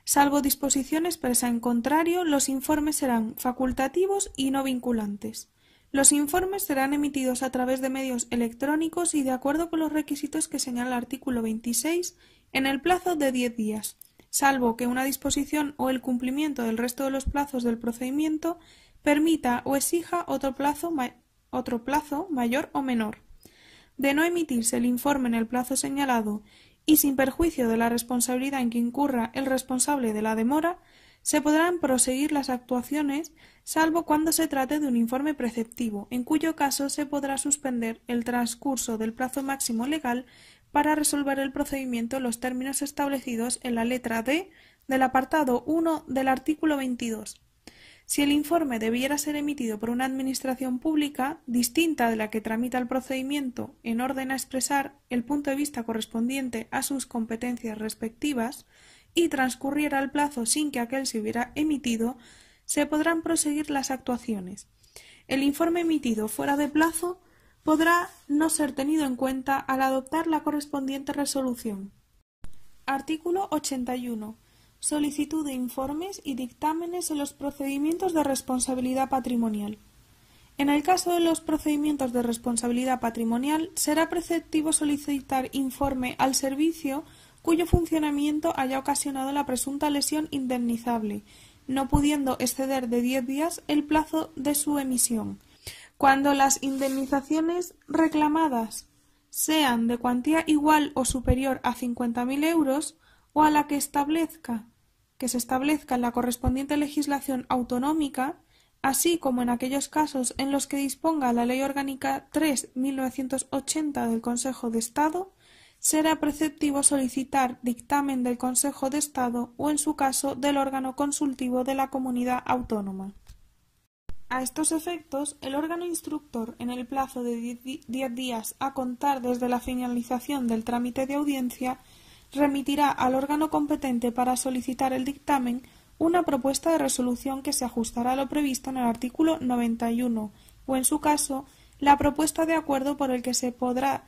S1: Salvo disposición expresa en contrario, los informes serán facultativos y no vinculantes. Los informes serán emitidos a través de medios electrónicos y de acuerdo con los requisitos que señala el artículo 26 en el plazo de 10 días, salvo que una disposición o el cumplimiento del resto de los plazos del procedimiento permita o exija otro plazo, mayor o menor. De no emitirse el informe en el plazo señalado y sin perjuicio de la responsabilidad en que incurra el responsable de la demora, se podrán proseguir las actuaciones salvo cuando se trate de un informe preceptivo, en cuyo caso se podrá suspender el transcurso del plazo máximo legal para resolver el procedimiento en los términos establecidos en la letra D del apartado 1 del artículo 22 si el informe debiera ser emitido por una Administración pública distinta de la que tramita el procedimiento en orden a expresar el punto de vista correspondiente a sus competencias respectivas y transcurriera el plazo sin que aquel se hubiera emitido, se podrán proseguir las actuaciones. El informe emitido fuera de plazo podrá no ser tenido en cuenta al adoptar la correspondiente resolución. Artículo 81 solicitud de informes y dictámenes en los procedimientos de responsabilidad patrimonial. En el caso de los procedimientos de responsabilidad patrimonial, será preceptivo solicitar informe al servicio cuyo funcionamiento haya ocasionado la presunta lesión indemnizable, no pudiendo exceder de diez días el plazo de su emisión. Cuando las indemnizaciones reclamadas sean de cuantía igual o superior a 50.000 euros o a la que establezca que se establezca en la correspondiente legislación autonómica, así como en aquellos casos en los que disponga la Ley Orgánica 3 del Consejo de Estado, será preceptivo solicitar dictamen del Consejo de Estado o, en su caso, del órgano consultivo de la comunidad autónoma. A estos efectos, el órgano instructor, en el plazo de diez días a contar desde la finalización del trámite de audiencia, remitirá al órgano competente para solicitar el dictamen una propuesta de resolución que se ajustará a lo previsto en el artículo 91 o, en su caso, la propuesta de acuerdo por el que se podrá,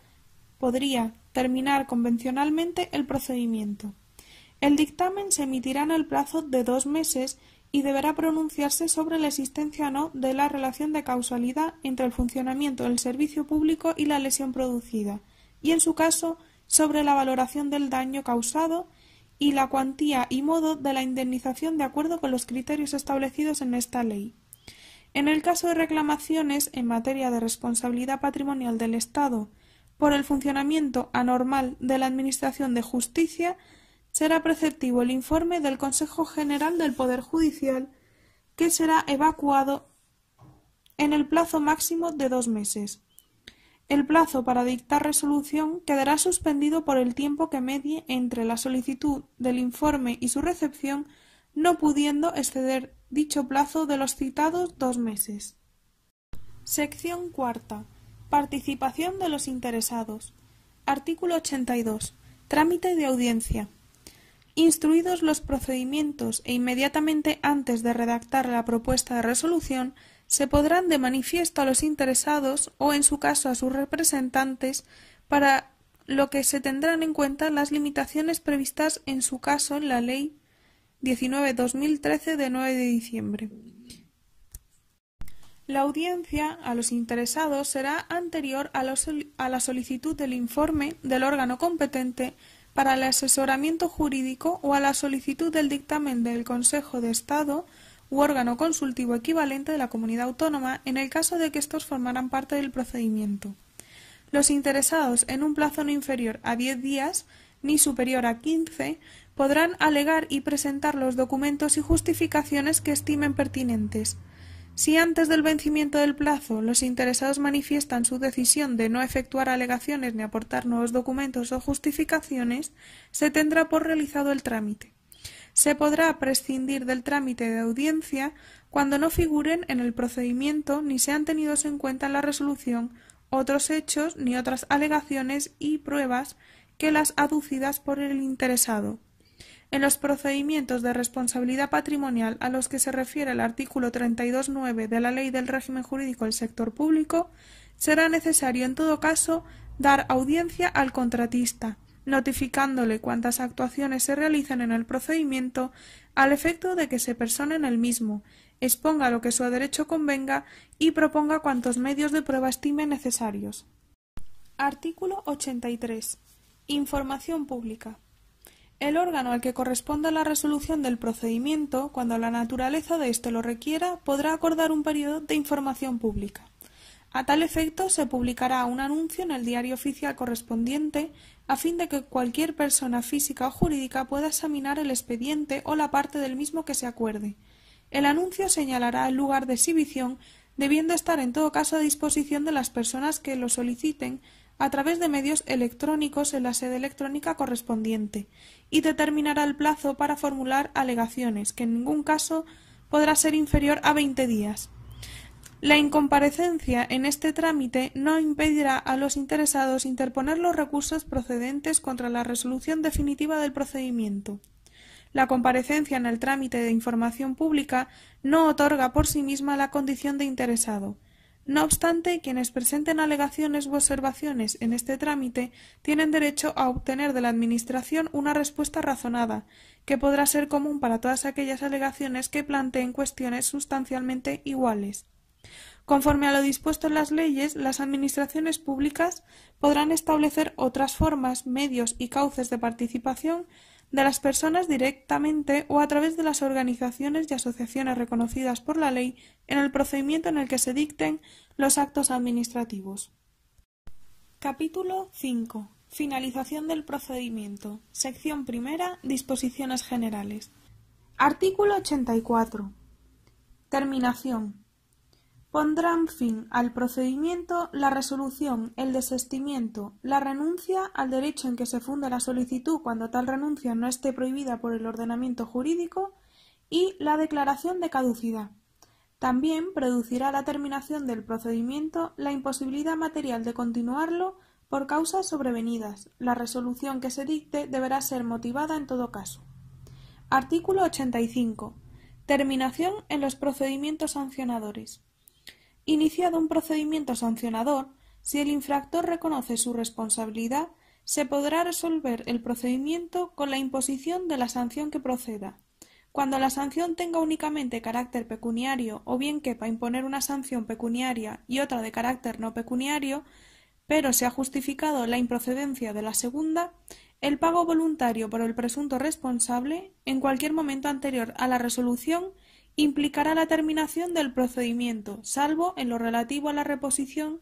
S1: podría terminar convencionalmente el procedimiento. El dictamen se emitirá en el plazo de dos meses y deberá pronunciarse sobre la existencia o no de la relación de causalidad entre el funcionamiento del servicio público y la lesión producida, y en su caso sobre la valoración del daño causado y la cuantía y modo de la indemnización de acuerdo con los criterios establecidos en esta ley. En el caso de reclamaciones en materia de responsabilidad patrimonial del Estado por el funcionamiento anormal de la Administración de Justicia, será preceptivo el informe del Consejo General del Poder Judicial, que será evacuado en el plazo máximo de dos meses. El plazo para dictar resolución quedará suspendido por el tiempo que medie entre la solicitud del informe y su recepción, no pudiendo exceder dicho plazo de los citados dos meses. Sección cuarta. Participación de los interesados. Artículo 82. Trámite de audiencia. Instruidos los procedimientos e inmediatamente antes de redactar la propuesta de resolución, se podrán de manifiesto a los interesados o en su caso a sus representantes para lo que se tendrán en cuenta las limitaciones previstas en su caso en la Ley 19-2013 de 9 de diciembre. La audiencia a los interesados será anterior a, a la solicitud del informe del órgano competente para el asesoramiento jurídico o a la solicitud del dictamen del Consejo de Estado órgano consultivo equivalente de la comunidad autónoma en el caso de que estos formaran parte del procedimiento. Los interesados en un plazo no inferior a 10 días ni superior a 15 podrán alegar y presentar los documentos y justificaciones que estimen pertinentes. Si antes del vencimiento del plazo los interesados manifiestan su decisión de no efectuar alegaciones ni aportar nuevos documentos o justificaciones, se tendrá por realizado el trámite se podrá prescindir del trámite de audiencia cuando no figuren en el procedimiento ni sean tenidos en cuenta en la resolución otros hechos ni otras alegaciones y pruebas que las aducidas por el interesado. En los procedimientos de responsabilidad patrimonial a los que se refiere el artículo 32.9 de la Ley del régimen jurídico del sector público, será necesario en todo caso dar audiencia al contratista, notificándole cuantas actuaciones se realicen en el procedimiento al efecto de que se personen en el mismo, exponga lo que su derecho convenga y proponga cuantos medios de prueba estime necesarios. Artículo 83. Información pública. El órgano al que corresponda la resolución del procedimiento, cuando la naturaleza de éste lo requiera, podrá acordar un periodo de información pública. A tal efecto, se publicará un anuncio en el diario oficial correspondiente a fin de que cualquier persona física o jurídica pueda examinar el expediente o la parte del mismo que se acuerde. El anuncio señalará el lugar de exhibición, debiendo estar en todo caso a disposición de las personas que lo soliciten a través de medios electrónicos en la sede electrónica correspondiente, y determinará el plazo para formular alegaciones, que en ningún caso podrá ser inferior a veinte días. La incomparecencia en este trámite no impedirá a los interesados interponer los recursos procedentes contra la resolución definitiva del procedimiento. La comparecencia en el trámite de información pública no otorga por sí misma la condición de interesado. No obstante, quienes presenten alegaciones u observaciones en este trámite tienen derecho a obtener de la Administración una respuesta razonada, que podrá ser común para todas aquellas alegaciones que planteen cuestiones sustancialmente iguales. Conforme a lo dispuesto en las leyes, las administraciones públicas podrán establecer otras formas, medios y cauces de participación de las personas directamente o a través de las organizaciones y asociaciones reconocidas por la ley en el procedimiento en el que se dicten los actos administrativos. Capítulo 5. Finalización del procedimiento. Sección primera. Disposiciones generales. Artículo 84. Terminación. Pondrán fin al procedimiento la resolución, el desestimiento la renuncia al derecho en que se funda la solicitud cuando tal renuncia no esté prohibida por el ordenamiento jurídico y la declaración de caducidad. También producirá la terminación del procedimiento la imposibilidad material de continuarlo por causas sobrevenidas. La resolución que se dicte deberá ser motivada en todo caso. Artículo 85. Terminación en los procedimientos sancionadores iniciado un procedimiento sancionador, si el infractor reconoce su responsabilidad, se podrá resolver el procedimiento con la imposición de la sanción que proceda. Cuando la sanción tenga únicamente carácter pecuniario o bien quepa imponer una sanción pecuniaria y otra de carácter no pecuniario, pero se ha justificado la improcedencia de la segunda, el pago voluntario por el presunto responsable, en cualquier momento anterior a la resolución, implicará la terminación del procedimiento, salvo en lo relativo a la reposición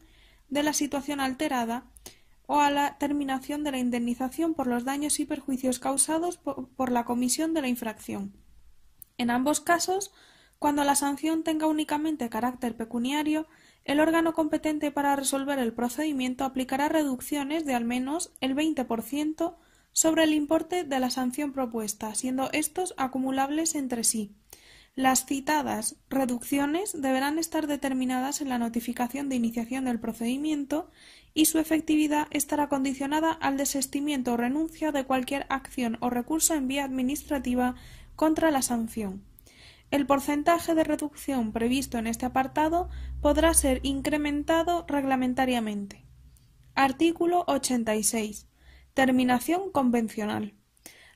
S1: de la situación alterada o a la terminación de la indemnización por los daños y perjuicios causados por, la comisión de la infracción. En ambos casos, cuando la sanción tenga únicamente carácter pecuniario, el órgano competente para resolver el procedimiento aplicará reducciones de al menos el 20% sobre el importe de la sanción propuesta, siendo estos acumulables entre sí. Las citadas reducciones deberán estar determinadas en la notificación de iniciación del procedimiento y su efectividad estará condicionada al desestimiento o renuncia de cualquier acción o recurso en vía administrativa contra la sanción. El porcentaje de reducción previsto en este apartado podrá ser incrementado reglamentariamente. Artículo 86. Terminación convencional.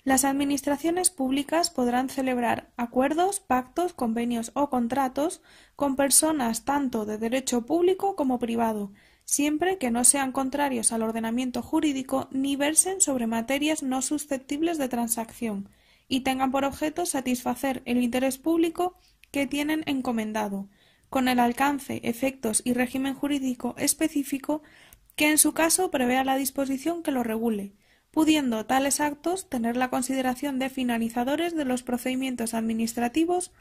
S1: Las administraciones públicas podrán celebrar acuerdos, pactos, convenios o contratos con personas tanto de derecho público como privado, siempre que no sean contrarios al ordenamiento jurídico ni versen sobre materias no susceptibles de transacción y tengan por objeto satisfacer el interés público que tienen encomendado, con el alcance, efectos y régimen jurídico específico que en su caso prevea la disposición que lo regule, pudiendo tales actos tener la consideración de finalizadores de los procedimientos administrativos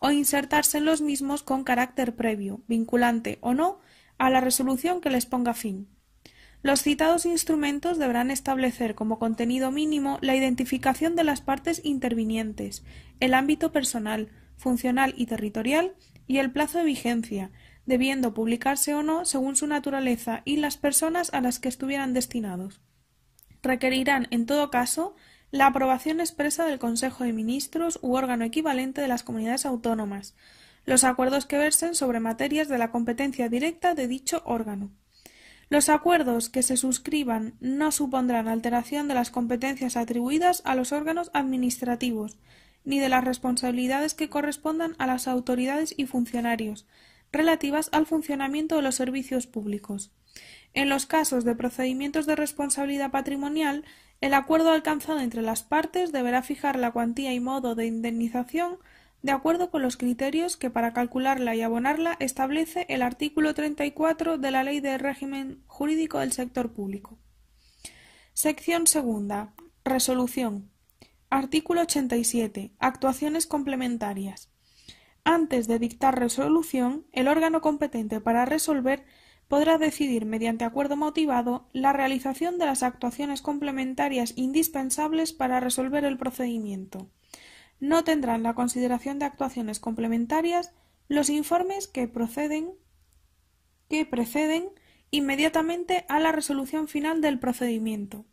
S1: o insertarse en los mismos con carácter previo, vinculante o no, a la resolución que les ponga fin. Los citados instrumentos deberán establecer como contenido mínimo la identificación de las partes intervinientes, el ámbito personal, funcional y territorial y el plazo de vigencia, debiendo publicarse o no según su naturaleza y las personas a las que estuvieran destinados requerirán, en todo caso, la aprobación expresa del Consejo de Ministros u órgano equivalente de las comunidades autónomas, los acuerdos que versen sobre materias de la competencia directa de dicho órgano. Los acuerdos que se suscriban no supondrán alteración de las competencias atribuidas a los órganos administrativos, ni de las responsabilidades que correspondan a las autoridades y funcionarios, relativas al funcionamiento de los servicios públicos. En los casos de procedimientos de responsabilidad patrimonial, el acuerdo alcanzado entre las partes deberá fijar la cuantía y modo de indemnización de acuerdo con los criterios que para calcularla y abonarla establece el artículo 34 de la Ley de Régimen Jurídico del Sector Público. Sección segunda. Resolución. Artículo 87. Actuaciones complementarias. Antes de dictar resolución, el órgano competente para resolver podrá decidir mediante acuerdo motivado la realización de las actuaciones complementarias indispensables para resolver el procedimiento. No tendrán la consideración de actuaciones complementarias los informes que proceden que preceden inmediatamente a la resolución final del procedimiento.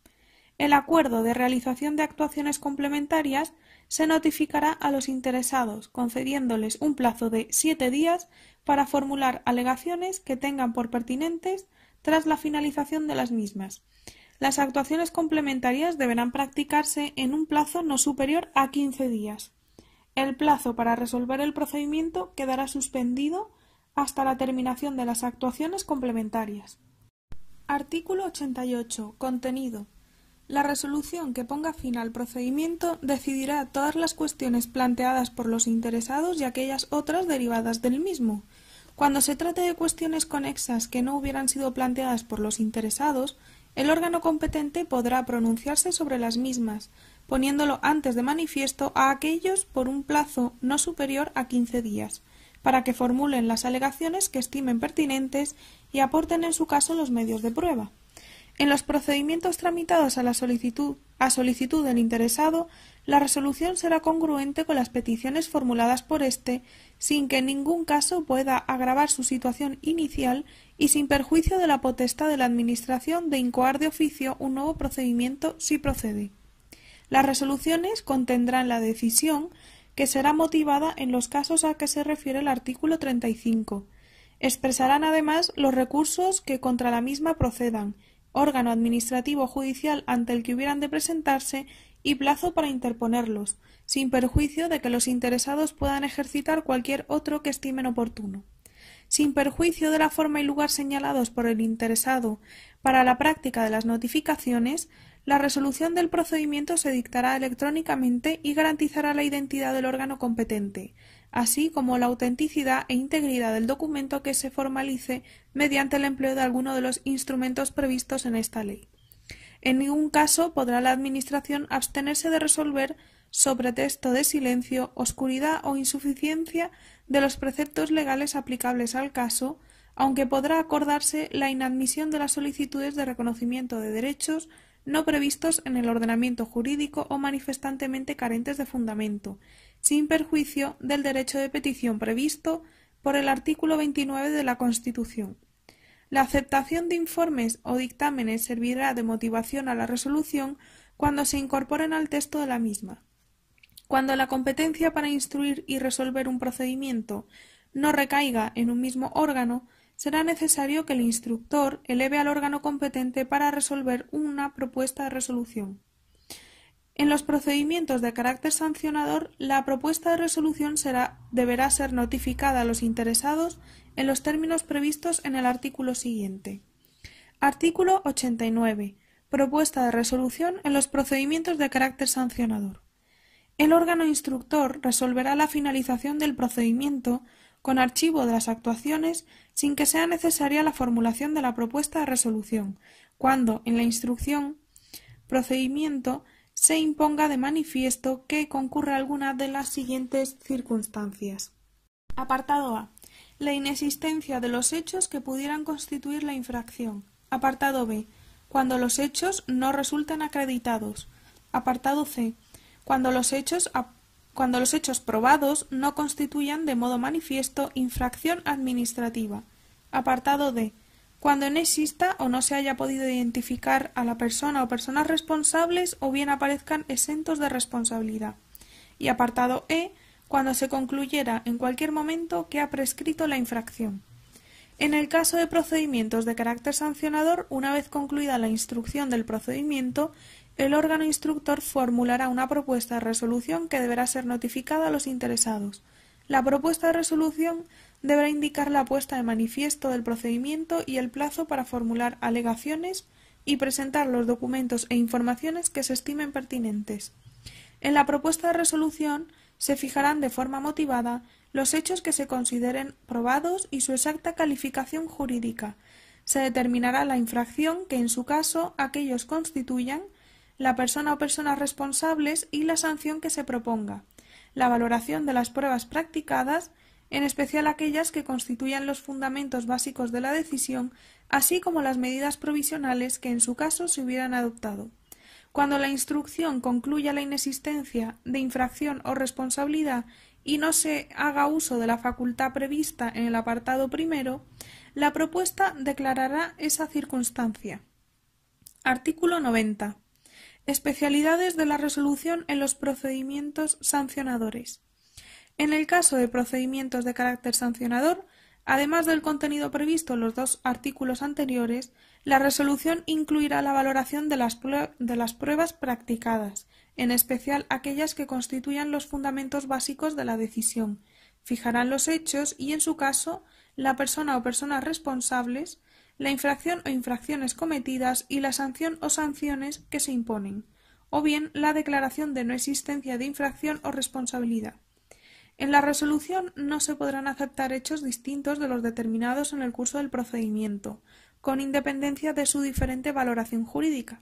S1: El acuerdo de realización de actuaciones complementarias se notificará a los interesados, concediéndoles un plazo de siete días para formular alegaciones que tengan por pertinentes tras la finalización de las mismas. Las actuaciones complementarias deberán practicarse en un plazo no superior a quince días. El plazo para resolver el procedimiento quedará suspendido hasta la terminación de las actuaciones complementarias. Artículo 88. Contenido. La resolución que ponga fin al procedimiento decidirá todas las cuestiones planteadas por los interesados y aquellas otras derivadas del mismo. Cuando se trate de cuestiones conexas que no hubieran sido planteadas por los interesados, el órgano competente podrá pronunciarse sobre las mismas, poniéndolo antes de manifiesto a aquellos por un plazo no superior a quince días, para que formulen las alegaciones que estimen pertinentes y aporten en su caso los medios de prueba. En los procedimientos tramitados a, la solicitud, a solicitud del interesado, la resolución será congruente con las peticiones formuladas por éste, sin que en ningún caso pueda agravar su situación inicial y sin perjuicio de la potestad de la Administración de incoar de oficio un nuevo procedimiento si procede. Las resoluciones contendrán la decisión que será motivada en los casos a que se refiere el artículo 35. Expresarán además los recursos que contra la misma procedan órgano administrativo judicial ante el que hubieran de presentarse y plazo para interponerlos, sin perjuicio de que los interesados puedan ejercitar cualquier otro que estimen oportuno. Sin perjuicio de la forma y lugar señalados por el interesado para la práctica de las notificaciones, la resolución del procedimiento se dictará electrónicamente y garantizará la identidad del órgano competente, así como la autenticidad e integridad del documento que se formalice mediante el empleo de alguno de los instrumentos previstos en esta ley. En ningún caso podrá la Administración abstenerse de resolver sobre texto de silencio, oscuridad o insuficiencia de los preceptos legales aplicables al caso, aunque podrá acordarse la inadmisión de las solicitudes de reconocimiento de derechos no previstos en el ordenamiento jurídico o manifestantemente carentes de fundamento, sin perjuicio del derecho de petición previsto por el artículo 29 de la Constitución. La aceptación de informes o dictámenes servirá de motivación a la resolución cuando se incorporen al texto de la misma. Cuando la competencia para instruir y resolver un procedimiento no recaiga en un mismo órgano, será necesario que el instructor eleve al órgano competente para resolver una propuesta de resolución. En los procedimientos de carácter sancionador, la propuesta de resolución será, deberá ser notificada a los interesados en los términos previstos en el artículo siguiente. Artículo 89. Propuesta de resolución en los procedimientos de carácter sancionador. El órgano instructor resolverá la finalización del procedimiento con archivo de las actuaciones sin que sea necesaria la formulación de la propuesta de resolución, cuando en la instrucción procedimiento se imponga de manifiesto que concurra alguna de las siguientes circunstancias. Apartado A. La inexistencia de los hechos que pudieran constituir la infracción. Apartado B. Cuando los hechos no resultan acreditados. Apartado C. Cuando los hechos cuando los hechos probados no constituyan de modo manifiesto infracción administrativa. Apartado D cuando no exista o no se haya podido identificar a la persona o personas responsables o bien aparezcan exentos de responsabilidad. Y apartado E, cuando se concluyera en cualquier momento que ha prescrito la infracción. En el caso de procedimientos de carácter sancionador, una vez concluida la instrucción del procedimiento, el órgano instructor formulará una propuesta de resolución que deberá ser notificada a los interesados. La propuesta de resolución deberá indicar la puesta de manifiesto del procedimiento y el plazo para formular alegaciones y presentar los documentos e informaciones que se estimen pertinentes. En la propuesta de resolución se fijarán de forma motivada los hechos que se consideren probados y su exacta calificación jurídica. Se determinará la infracción que, en su caso, aquellos constituyan, la persona o personas responsables y la sanción que se proponga, la valoración de las pruebas practicadas en especial aquellas que constituyan los fundamentos básicos de la decisión, así como las medidas provisionales que en su caso se hubieran adoptado. Cuando la instrucción concluya la inexistencia de infracción o responsabilidad y no se haga uso de la facultad prevista en el apartado primero, la propuesta declarará esa circunstancia. Artículo 90. Especialidades de la resolución en los procedimientos sancionadores. En el caso de procedimientos de carácter sancionador, además del contenido previsto en los dos artículos anteriores, la resolución incluirá la valoración de las, pruebas practicadas, en especial aquellas que constituyan los fundamentos básicos de la decisión, fijarán los hechos y, en su caso, la persona o personas responsables, la infracción o infracciones cometidas y la sanción o sanciones que se imponen, o bien la declaración de no existencia de infracción o responsabilidad. En la resolución no se podrán aceptar hechos distintos de los determinados en el curso del procedimiento, con independencia de su diferente valoración jurídica.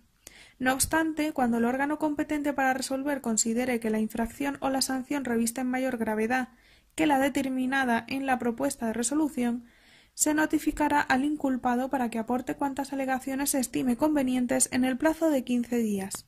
S1: No obstante, cuando el órgano competente para resolver considere que la infracción o la sanción en mayor gravedad que la determinada en la propuesta de resolución, se notificará al inculpado para que aporte cuantas alegaciones se estime convenientes en el plazo de quince días.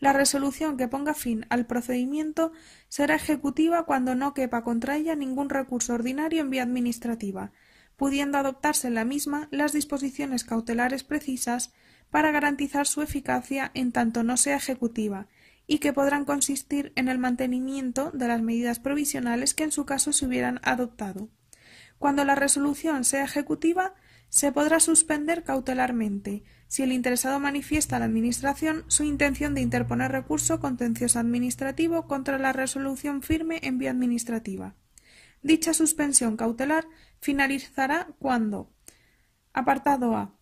S1: La resolución que ponga fin al procedimiento será ejecutiva cuando no quepa contra ella ningún recurso ordinario en vía administrativa, pudiendo adoptarse en la misma las disposiciones cautelares precisas para garantizar su eficacia en tanto no sea ejecutiva, y que podrán consistir en el mantenimiento de las medidas provisionales que en su caso se hubieran adoptado. Cuando la resolución sea ejecutiva, se podrá suspender cautelarmente, si el interesado manifiesta a la Administración su intención de interponer recurso contencioso administrativo contra la resolución firme en vía administrativa. Dicha suspensión cautelar finalizará cuando apartado A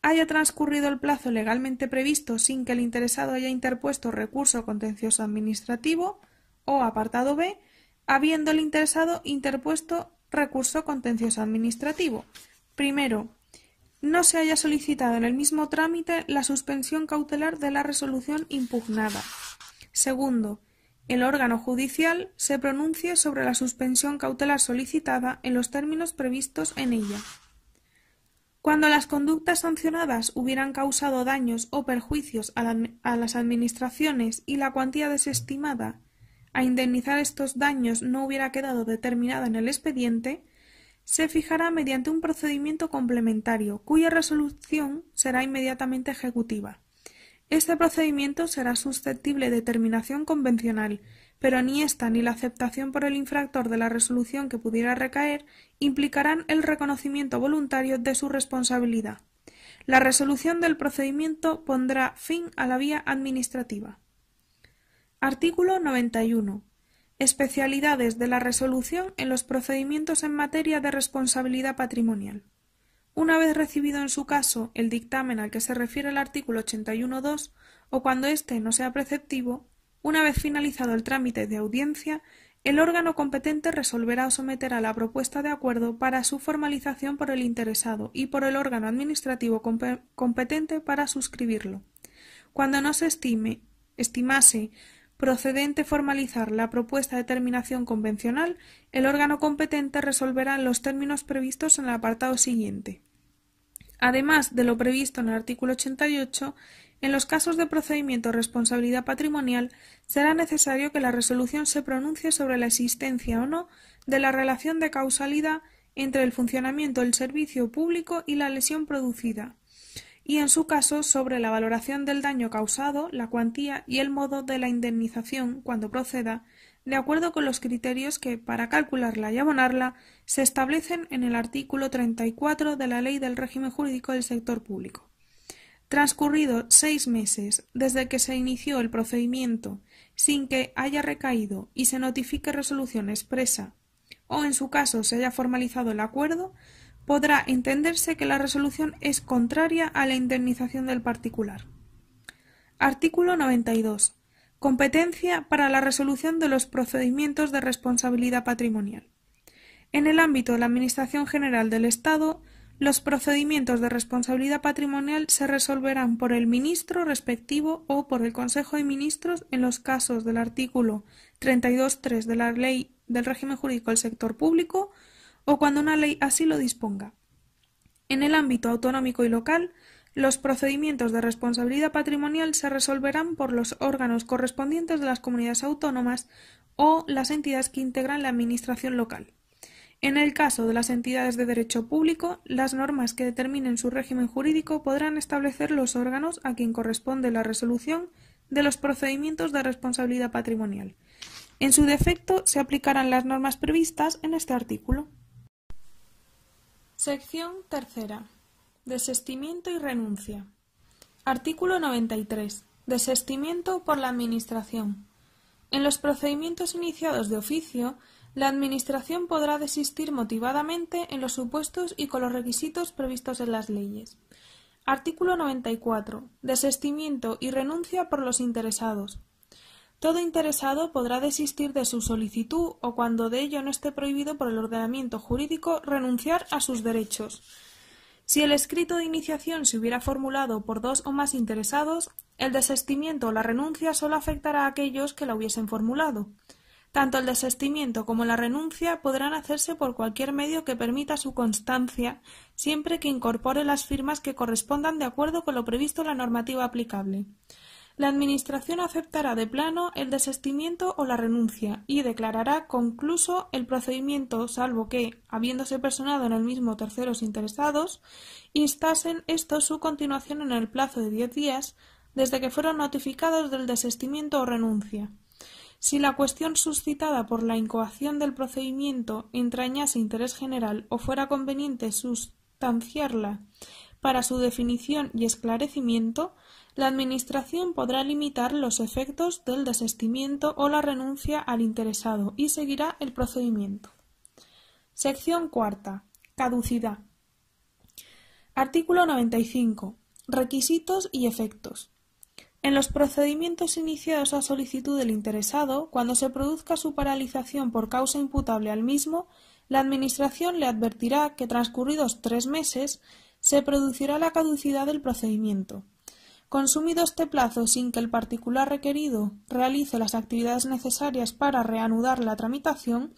S1: haya transcurrido el plazo legalmente previsto sin que el interesado haya interpuesto recurso contencioso administrativo o apartado B habiendo el interesado interpuesto recurso contencioso administrativo. Primero, no se haya solicitado en el mismo trámite la suspensión cautelar de la resolución impugnada. Segundo, el órgano judicial se pronuncie sobre la suspensión cautelar solicitada en los términos previstos en ella. Cuando las conductas sancionadas hubieran causado daños o perjuicios a, las administraciones y la cuantía desestimada a indemnizar estos daños no hubiera quedado determinada en el expediente, se fijará mediante un procedimiento complementario, cuya resolución será inmediatamente ejecutiva. Este procedimiento será susceptible de terminación convencional, pero ni esta ni la aceptación por el infractor de la resolución que pudiera recaer implicarán el reconocimiento voluntario de su responsabilidad. La resolución del procedimiento pondrá fin a la vía administrativa. Artículo 91. Especialidades de la resolución en los procedimientos en materia de responsabilidad patrimonial. Una vez recibido en su caso el dictamen al que se refiere el artículo 81.2 o cuando éste no sea preceptivo, una vez finalizado el trámite de audiencia, el órgano competente resolverá o someterá la propuesta de acuerdo para su formalización por el interesado y por el órgano administrativo competente para suscribirlo. Cuando no se estime, estimase procedente formalizar la propuesta de terminación convencional, el órgano competente resolverá los términos previstos en el apartado siguiente. Además de lo previsto en el artículo 88, en los casos de procedimiento responsabilidad patrimonial, será necesario que la resolución se pronuncie sobre la existencia o no de la relación de causalidad entre el funcionamiento del servicio público y la lesión producida, y, en su caso, sobre la valoración del daño causado, la cuantía y el modo de la indemnización, cuando proceda, de acuerdo con los criterios que, para calcularla y abonarla, se establecen en el artículo 34 de la Ley del régimen jurídico del sector público. Transcurrido seis meses desde que se inició el procedimiento sin que haya recaído y se notifique resolución expresa o en su caso se haya formalizado el acuerdo, podrá entenderse que la resolución es contraria a la indemnización del particular. Artículo 92. Competencia para la resolución de los procedimientos de responsabilidad patrimonial. En el ámbito de la Administración General del Estado, los procedimientos de responsabilidad patrimonial se resolverán por el ministro respectivo o por el Consejo de Ministros en los casos del artículo 32.3 de la Ley del Régimen Jurídico del Sector Público o cuando una ley así lo disponga. En el ámbito autonómico y local, los procedimientos de responsabilidad patrimonial se resolverán por los órganos correspondientes de las comunidades autónomas o las entidades que integran la Administración local. En el caso de las entidades de derecho público, las normas que determinen su régimen jurídico podrán establecer los órganos a quien corresponde la resolución de los procedimientos de responsabilidad patrimonial. En su defecto, se aplicarán las normas previstas en este artículo. Sección tercera. Desestimiento y renuncia. Artículo 93. Desestimiento por la Administración. En los procedimientos iniciados de oficio, la Administración podrá desistir motivadamente en los supuestos y con los requisitos previstos en las leyes. Artículo 94. Desestimiento y renuncia por los interesados. Todo interesado podrá desistir de su solicitud o, cuando de ello no esté prohibido por el ordenamiento jurídico, renunciar a sus derechos. Si el escrito de iniciación se hubiera formulado por dos o más interesados, el desestimiento o la renuncia solo afectará a aquellos que la hubiesen formulado. Tanto el desestimiento como la renuncia podrán hacerse por cualquier medio que permita su constancia, siempre que incorpore las firmas que correspondan de acuerdo con lo previsto en la normativa aplicable la Administración aceptará de plano el desistimiento o la renuncia y declarará concluso el procedimiento, salvo que, habiéndose personado en el mismo terceros interesados, instasen esto su continuación en el plazo de diez días desde que fueron notificados del desistimiento o renuncia. Si la cuestión suscitada por la incoación del procedimiento entrañase interés general o fuera conveniente sustanciarla para su definición y esclarecimiento, la Administración podrá limitar los efectos del desistimiento o la renuncia al interesado y seguirá el procedimiento. Sección cuarta. Caducidad. Artículo 95. Requisitos y efectos. En los procedimientos iniciados a solicitud del interesado, cuando se produzca su paralización por causa imputable al mismo, la Administración le advertirá que transcurridos tres meses se producirá la caducidad del procedimiento. Consumido este plazo sin que el particular requerido realice las actividades necesarias para reanudar la tramitación,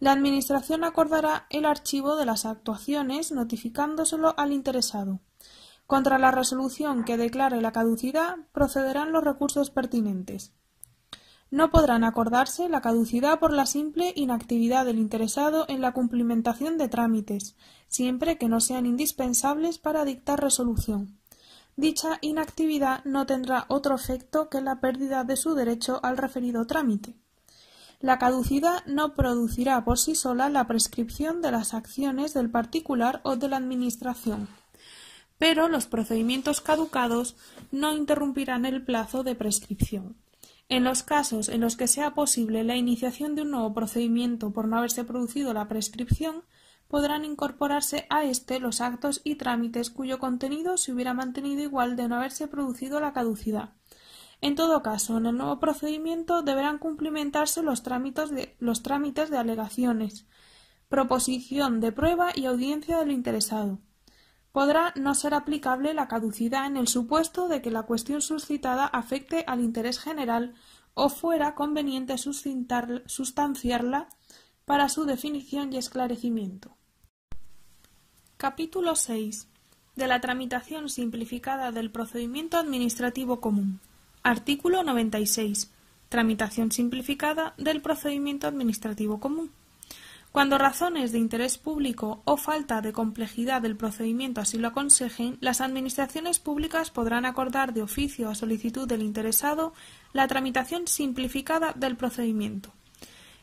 S1: la Administración acordará el archivo de las actuaciones notificándoselo al interesado. Contra la resolución que declare la caducidad procederán los recursos pertinentes. No podrán acordarse la caducidad por la simple inactividad del interesado en la cumplimentación de trámites, siempre que no sean indispensables para dictar resolución dicha inactividad no tendrá otro efecto que la pérdida de su derecho al referido trámite. La caducidad no producirá por sí sola la prescripción de las acciones del particular o de la Administración, pero los procedimientos caducados no interrumpirán el plazo de prescripción. En los casos en los que sea posible la iniciación de un nuevo procedimiento por no haberse producido la prescripción, podrán incorporarse a éste los actos y trámites cuyo contenido se hubiera mantenido igual de no haberse producido la caducidad. En todo caso, en el nuevo procedimiento deberán cumplimentarse los de, los trámites de alegaciones, proposición de prueba y audiencia del interesado. Podrá no ser aplicable la caducidad en el supuesto de que la cuestión suscitada afecte al interés general o fuera conveniente sustanciarla para su definición y esclarecimiento. Capítulo 6. De la tramitación simplificada del procedimiento administrativo común. Artículo 96. Tramitación simplificada del procedimiento administrativo común. Cuando razones de interés público o falta de complejidad del procedimiento así lo aconsejen, las administraciones públicas podrán acordar de oficio a solicitud del interesado la tramitación simplificada del procedimiento.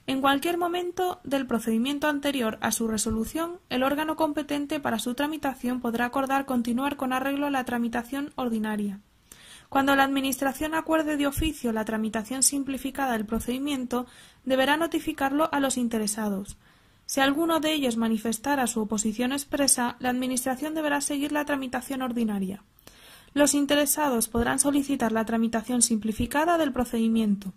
S1: En cualquier momento del procedimiento anterior a su resolución, el órgano competente para su tramitación podrá acordar continuar con arreglo a la tramitación ordinaria. Cuando la Administración acuerde de oficio la tramitación simplificada del procedimiento, deberá notificarlo a los interesados. Si alguno de ellos manifestara su oposición expresa, la Administración deberá seguir la tramitación ordinaria. Los interesados podrán solicitar la tramitación simplificada del procedimiento.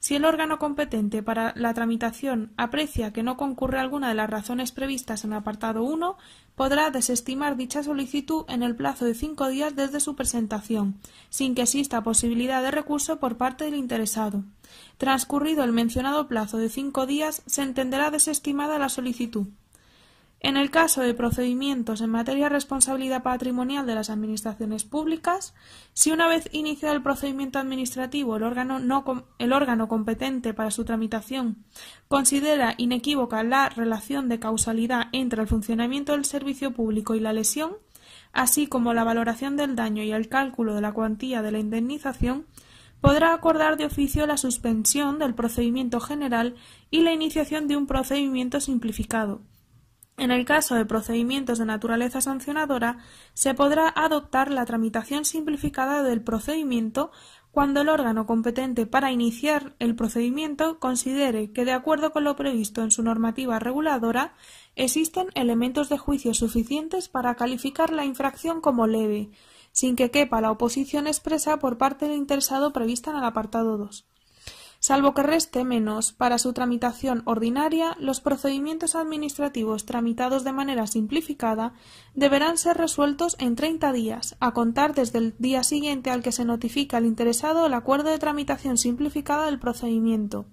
S1: Si el órgano competente para la tramitación aprecia que no concurre alguna de las razones previstas en el apartado 1, podrá desestimar dicha solicitud en el plazo de cinco días desde su presentación, sin que exista posibilidad de recurso por parte del interesado. Transcurrido el mencionado plazo de cinco días, se entenderá desestimada la solicitud. En el caso de procedimientos en materia de responsabilidad patrimonial de las administraciones públicas, si una vez iniciado el procedimiento administrativo el órgano, el órgano competente para su tramitación considera inequívoca la relación de causalidad entre el funcionamiento del servicio público y la lesión, así como la valoración del daño y el cálculo de la cuantía de la indemnización, podrá acordar de oficio la suspensión del procedimiento general y la iniciación de un procedimiento simplificado en el caso de procedimientos de naturaleza sancionadora, se podrá adoptar la tramitación simplificada del procedimiento cuando el órgano competente para iniciar el procedimiento considere que, de acuerdo con lo previsto en su normativa reguladora, existen elementos de juicio suficientes para calificar la infracción como leve, sin que quepa la oposición expresa por parte del interesado prevista en el apartado 2 salvo que reste menos para su tramitación ordinaria, los procedimientos administrativos tramitados de manera simplificada deberán ser resueltos en 30 días, a contar desde el día siguiente al que se notifica al interesado el acuerdo de tramitación simplificada del procedimiento,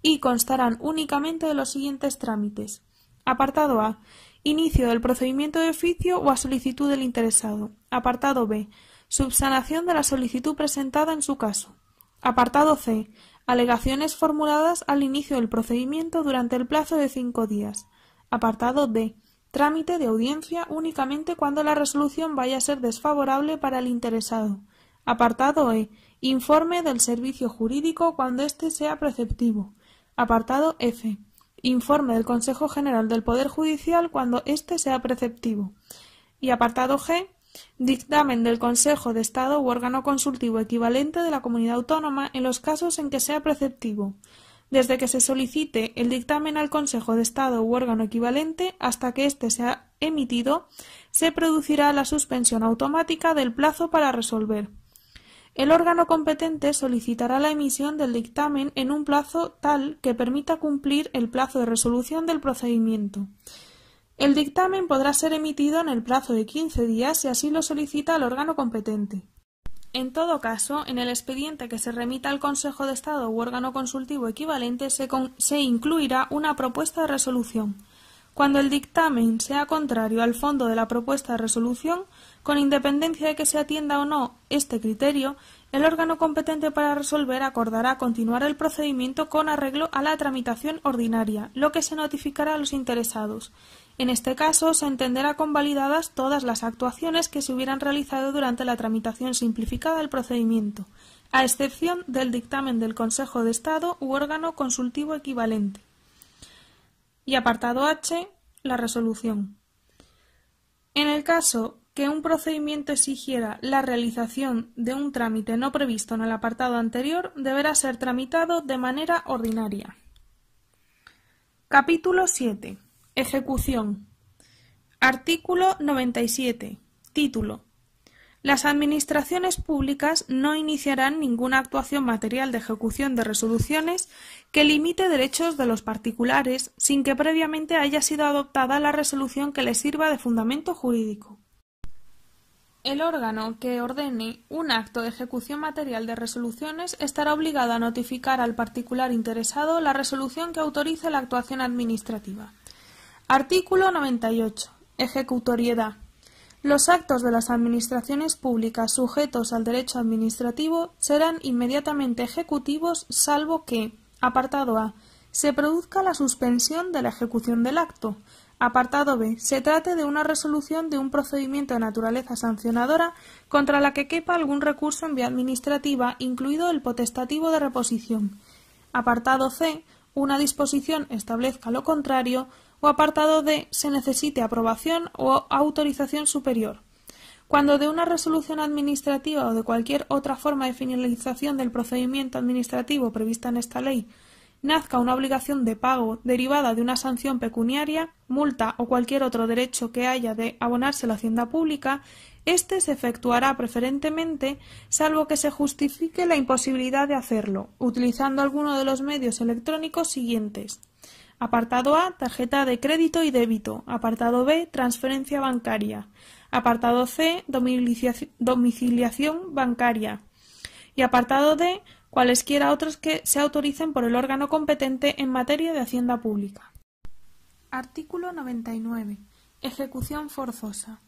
S1: y constarán únicamente de los siguientes trámites. Apartado A. Inicio del procedimiento de oficio o a solicitud del interesado. Apartado B. Subsanación de la solicitud presentada en su caso. Apartado C. Alegaciones formuladas al inicio del procedimiento durante el plazo de cinco días. Apartado D. Trámite de audiencia únicamente cuando la resolución vaya a ser desfavorable para el interesado. Apartado E. Informe del servicio jurídico cuando éste sea preceptivo. Apartado F. Informe del Consejo General del Poder Judicial cuando éste sea preceptivo. Y apartado G. Dictamen del Consejo de Estado u órgano consultivo equivalente de la comunidad autónoma en los casos en que sea preceptivo, desde que se solicite el dictamen al Consejo de Estado u órgano equivalente hasta que éste sea emitido, se producirá la suspensión automática del plazo para resolver. El órgano competente solicitará la emisión del dictamen en un plazo tal que permita cumplir el plazo de resolución del procedimiento. El dictamen podrá ser emitido en el plazo de quince días si así lo solicita el órgano competente. En todo caso, en el expediente que se remita al Consejo de Estado u órgano consultivo equivalente se, se, incluirá una propuesta de resolución. Cuando el dictamen sea contrario al fondo de la propuesta de resolución, con independencia de que se atienda o no este criterio, el órgano competente para resolver acordará continuar el procedimiento con arreglo a la tramitación ordinaria, lo que se notificará a los interesados, en este caso, se entenderá convalidadas todas las actuaciones que se hubieran realizado durante la tramitación simplificada del procedimiento, a excepción del dictamen del Consejo de Estado u órgano consultivo equivalente. Y apartado H, la resolución. En el caso que un procedimiento exigiera la realización de un trámite no previsto en el apartado anterior, deberá ser tramitado de manera ordinaria. Capítulo 7. Ejecución. Artículo 97. Título. Las Administraciones públicas no iniciarán ninguna actuación material de ejecución de resoluciones que limite derechos de los particulares sin que previamente haya sido adoptada la resolución que les sirva de fundamento jurídico. El órgano que ordene un acto de ejecución material de resoluciones estará obligado a notificar al particular interesado la resolución que autorice la actuación administrativa. Artículo 98. Ejecutoriedad. Los actos de las administraciones públicas sujetos al derecho administrativo serán inmediatamente ejecutivos salvo que, apartado A, se produzca la suspensión de la ejecución del acto, apartado B, se trate de una resolución de un procedimiento de naturaleza sancionadora contra la que quepa algún recurso en vía administrativa, incluido el potestativo de reposición. Apartado C, una disposición establezca lo contrario o apartado de se necesite aprobación o autorización superior. Cuando de una resolución administrativa o de cualquier otra forma de finalización del procedimiento administrativo prevista en esta ley nazca una obligación de pago derivada de una sanción pecuniaria, multa o cualquier otro derecho que haya de abonarse a la hacienda pública, éste se efectuará preferentemente salvo que se justifique la imposibilidad de hacerlo, utilizando alguno de los medios electrónicos siguientes Apartado A, tarjeta de crédito y débito. Apartado B, transferencia bancaria. Apartado C, domiciliación bancaria. Y apartado D, cualesquiera otros que se autoricen por el órgano competente en materia de Hacienda Pública. Artículo 99. Ejecución forzosa.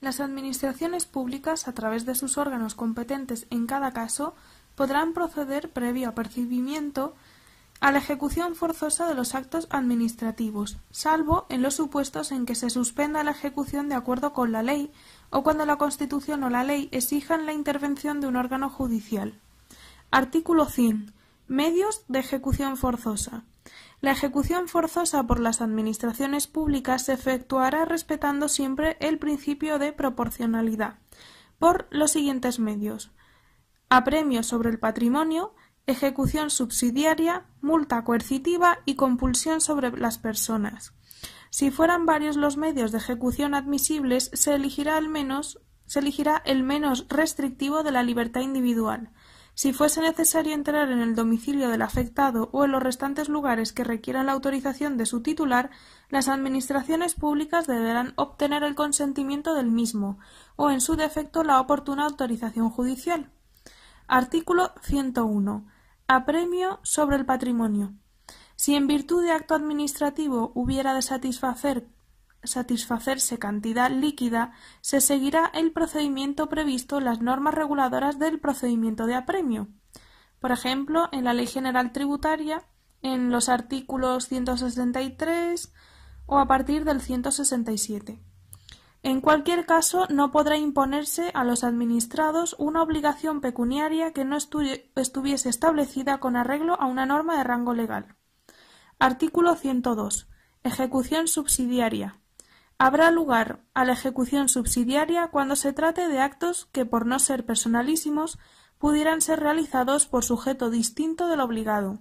S1: Las administraciones públicas, a través de sus órganos competentes en cada caso, podrán proceder, previo apercibimiento a la ejecución forzosa de los actos administrativos, salvo en los supuestos en que se suspenda la ejecución de acuerdo con la ley o cuando la Constitución o la ley exijan la intervención de un órgano judicial. Artículo 100. Medios de ejecución forzosa. La ejecución forzosa por las administraciones públicas se efectuará respetando siempre el principio de proporcionalidad por los siguientes medios. apremios sobre el patrimonio, ejecución subsidiaria, multa coercitiva y compulsión sobre las personas. Si fueran varios los medios de ejecución admisibles, se elegirá, se el menos restrictivo de la libertad individual. Si fuese necesario entrar en el domicilio del afectado o en los restantes lugares que requieran la autorización de su titular, las administraciones públicas deberán obtener el consentimiento del mismo o, en su defecto, la oportuna autorización judicial. Artículo 101. Apremio sobre el patrimonio. Si en virtud de acto administrativo hubiera de satisfacerse cantidad líquida, se seguirá el procedimiento previsto en las normas reguladoras del procedimiento de apremio. Por ejemplo, en la Ley General Tributaria, en los artículos 163 o a partir del 167. En cualquier caso, no podrá imponerse a los administrados una obligación pecuniaria que no estuviese establecida con arreglo a una norma de rango legal. Artículo 102. Ejecución subsidiaria. Habrá lugar a la ejecución subsidiaria cuando se trate de actos que, por no ser personalísimos, pudieran ser realizados por sujeto distinto del obligado.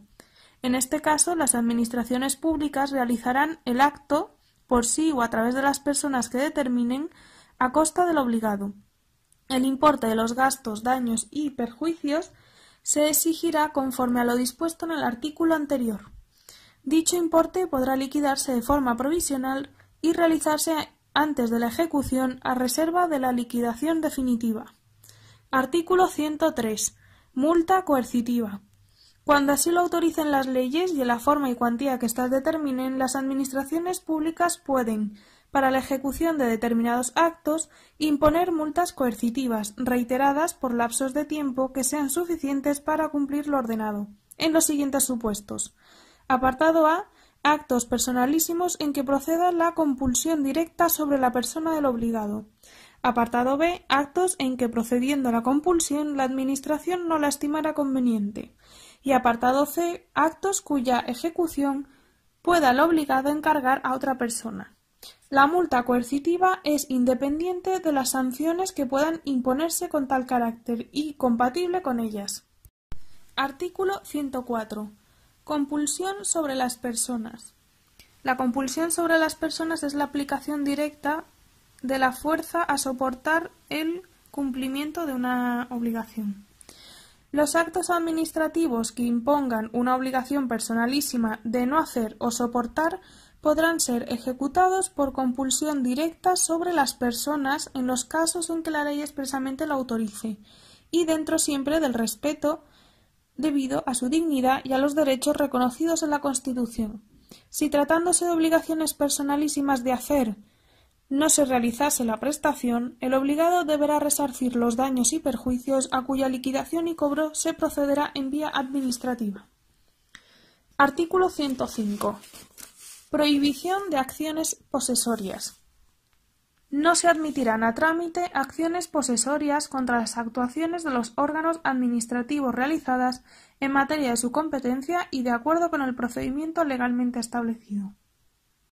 S1: En este caso, las administraciones públicas realizarán el acto por sí o a través de las personas que determinen, a costa del obligado. El importe de los gastos, daños y perjuicios se exigirá conforme a lo dispuesto en el artículo anterior. Dicho importe podrá liquidarse de forma provisional y realizarse antes de la ejecución a reserva de la liquidación definitiva. Artículo 103. Multa coercitiva. Cuando así lo autoricen las leyes y en la forma y cuantía que éstas determinen, las administraciones públicas pueden, para la ejecución de determinados actos, imponer multas coercitivas, reiteradas por lapsos de tiempo que sean suficientes para cumplir lo ordenado, en los siguientes supuestos. Apartado A. Actos personalísimos en que proceda la compulsión directa sobre la persona del obligado. Apartado B. Actos en que procediendo la compulsión la Administración no la estimara conveniente y apartado C, actos cuya ejecución pueda el obligado encargar a otra persona. La multa coercitiva es independiente de las sanciones que puedan imponerse con tal carácter y compatible con ellas. Artículo 104. Compulsión sobre las personas. La compulsión sobre las personas es la aplicación directa de la fuerza a soportar el cumplimiento de una obligación. Los actos administrativos que impongan una obligación personalísima de no hacer o soportar podrán ser ejecutados por compulsión directa sobre las personas en los casos en que la ley expresamente lo autorice, y dentro siempre del respeto debido a su dignidad y a los derechos reconocidos en la Constitución. Si tratándose de obligaciones personalísimas de hacer, no se realizase la prestación, el obligado deberá resarcir los daños y perjuicios a cuya liquidación y cobro se procederá en vía administrativa. Artículo 105. Prohibición de acciones posesorias. No se admitirán a trámite acciones posesorias contra las actuaciones de los órganos administrativos realizadas en materia de su competencia y de acuerdo con el procedimiento legalmente establecido.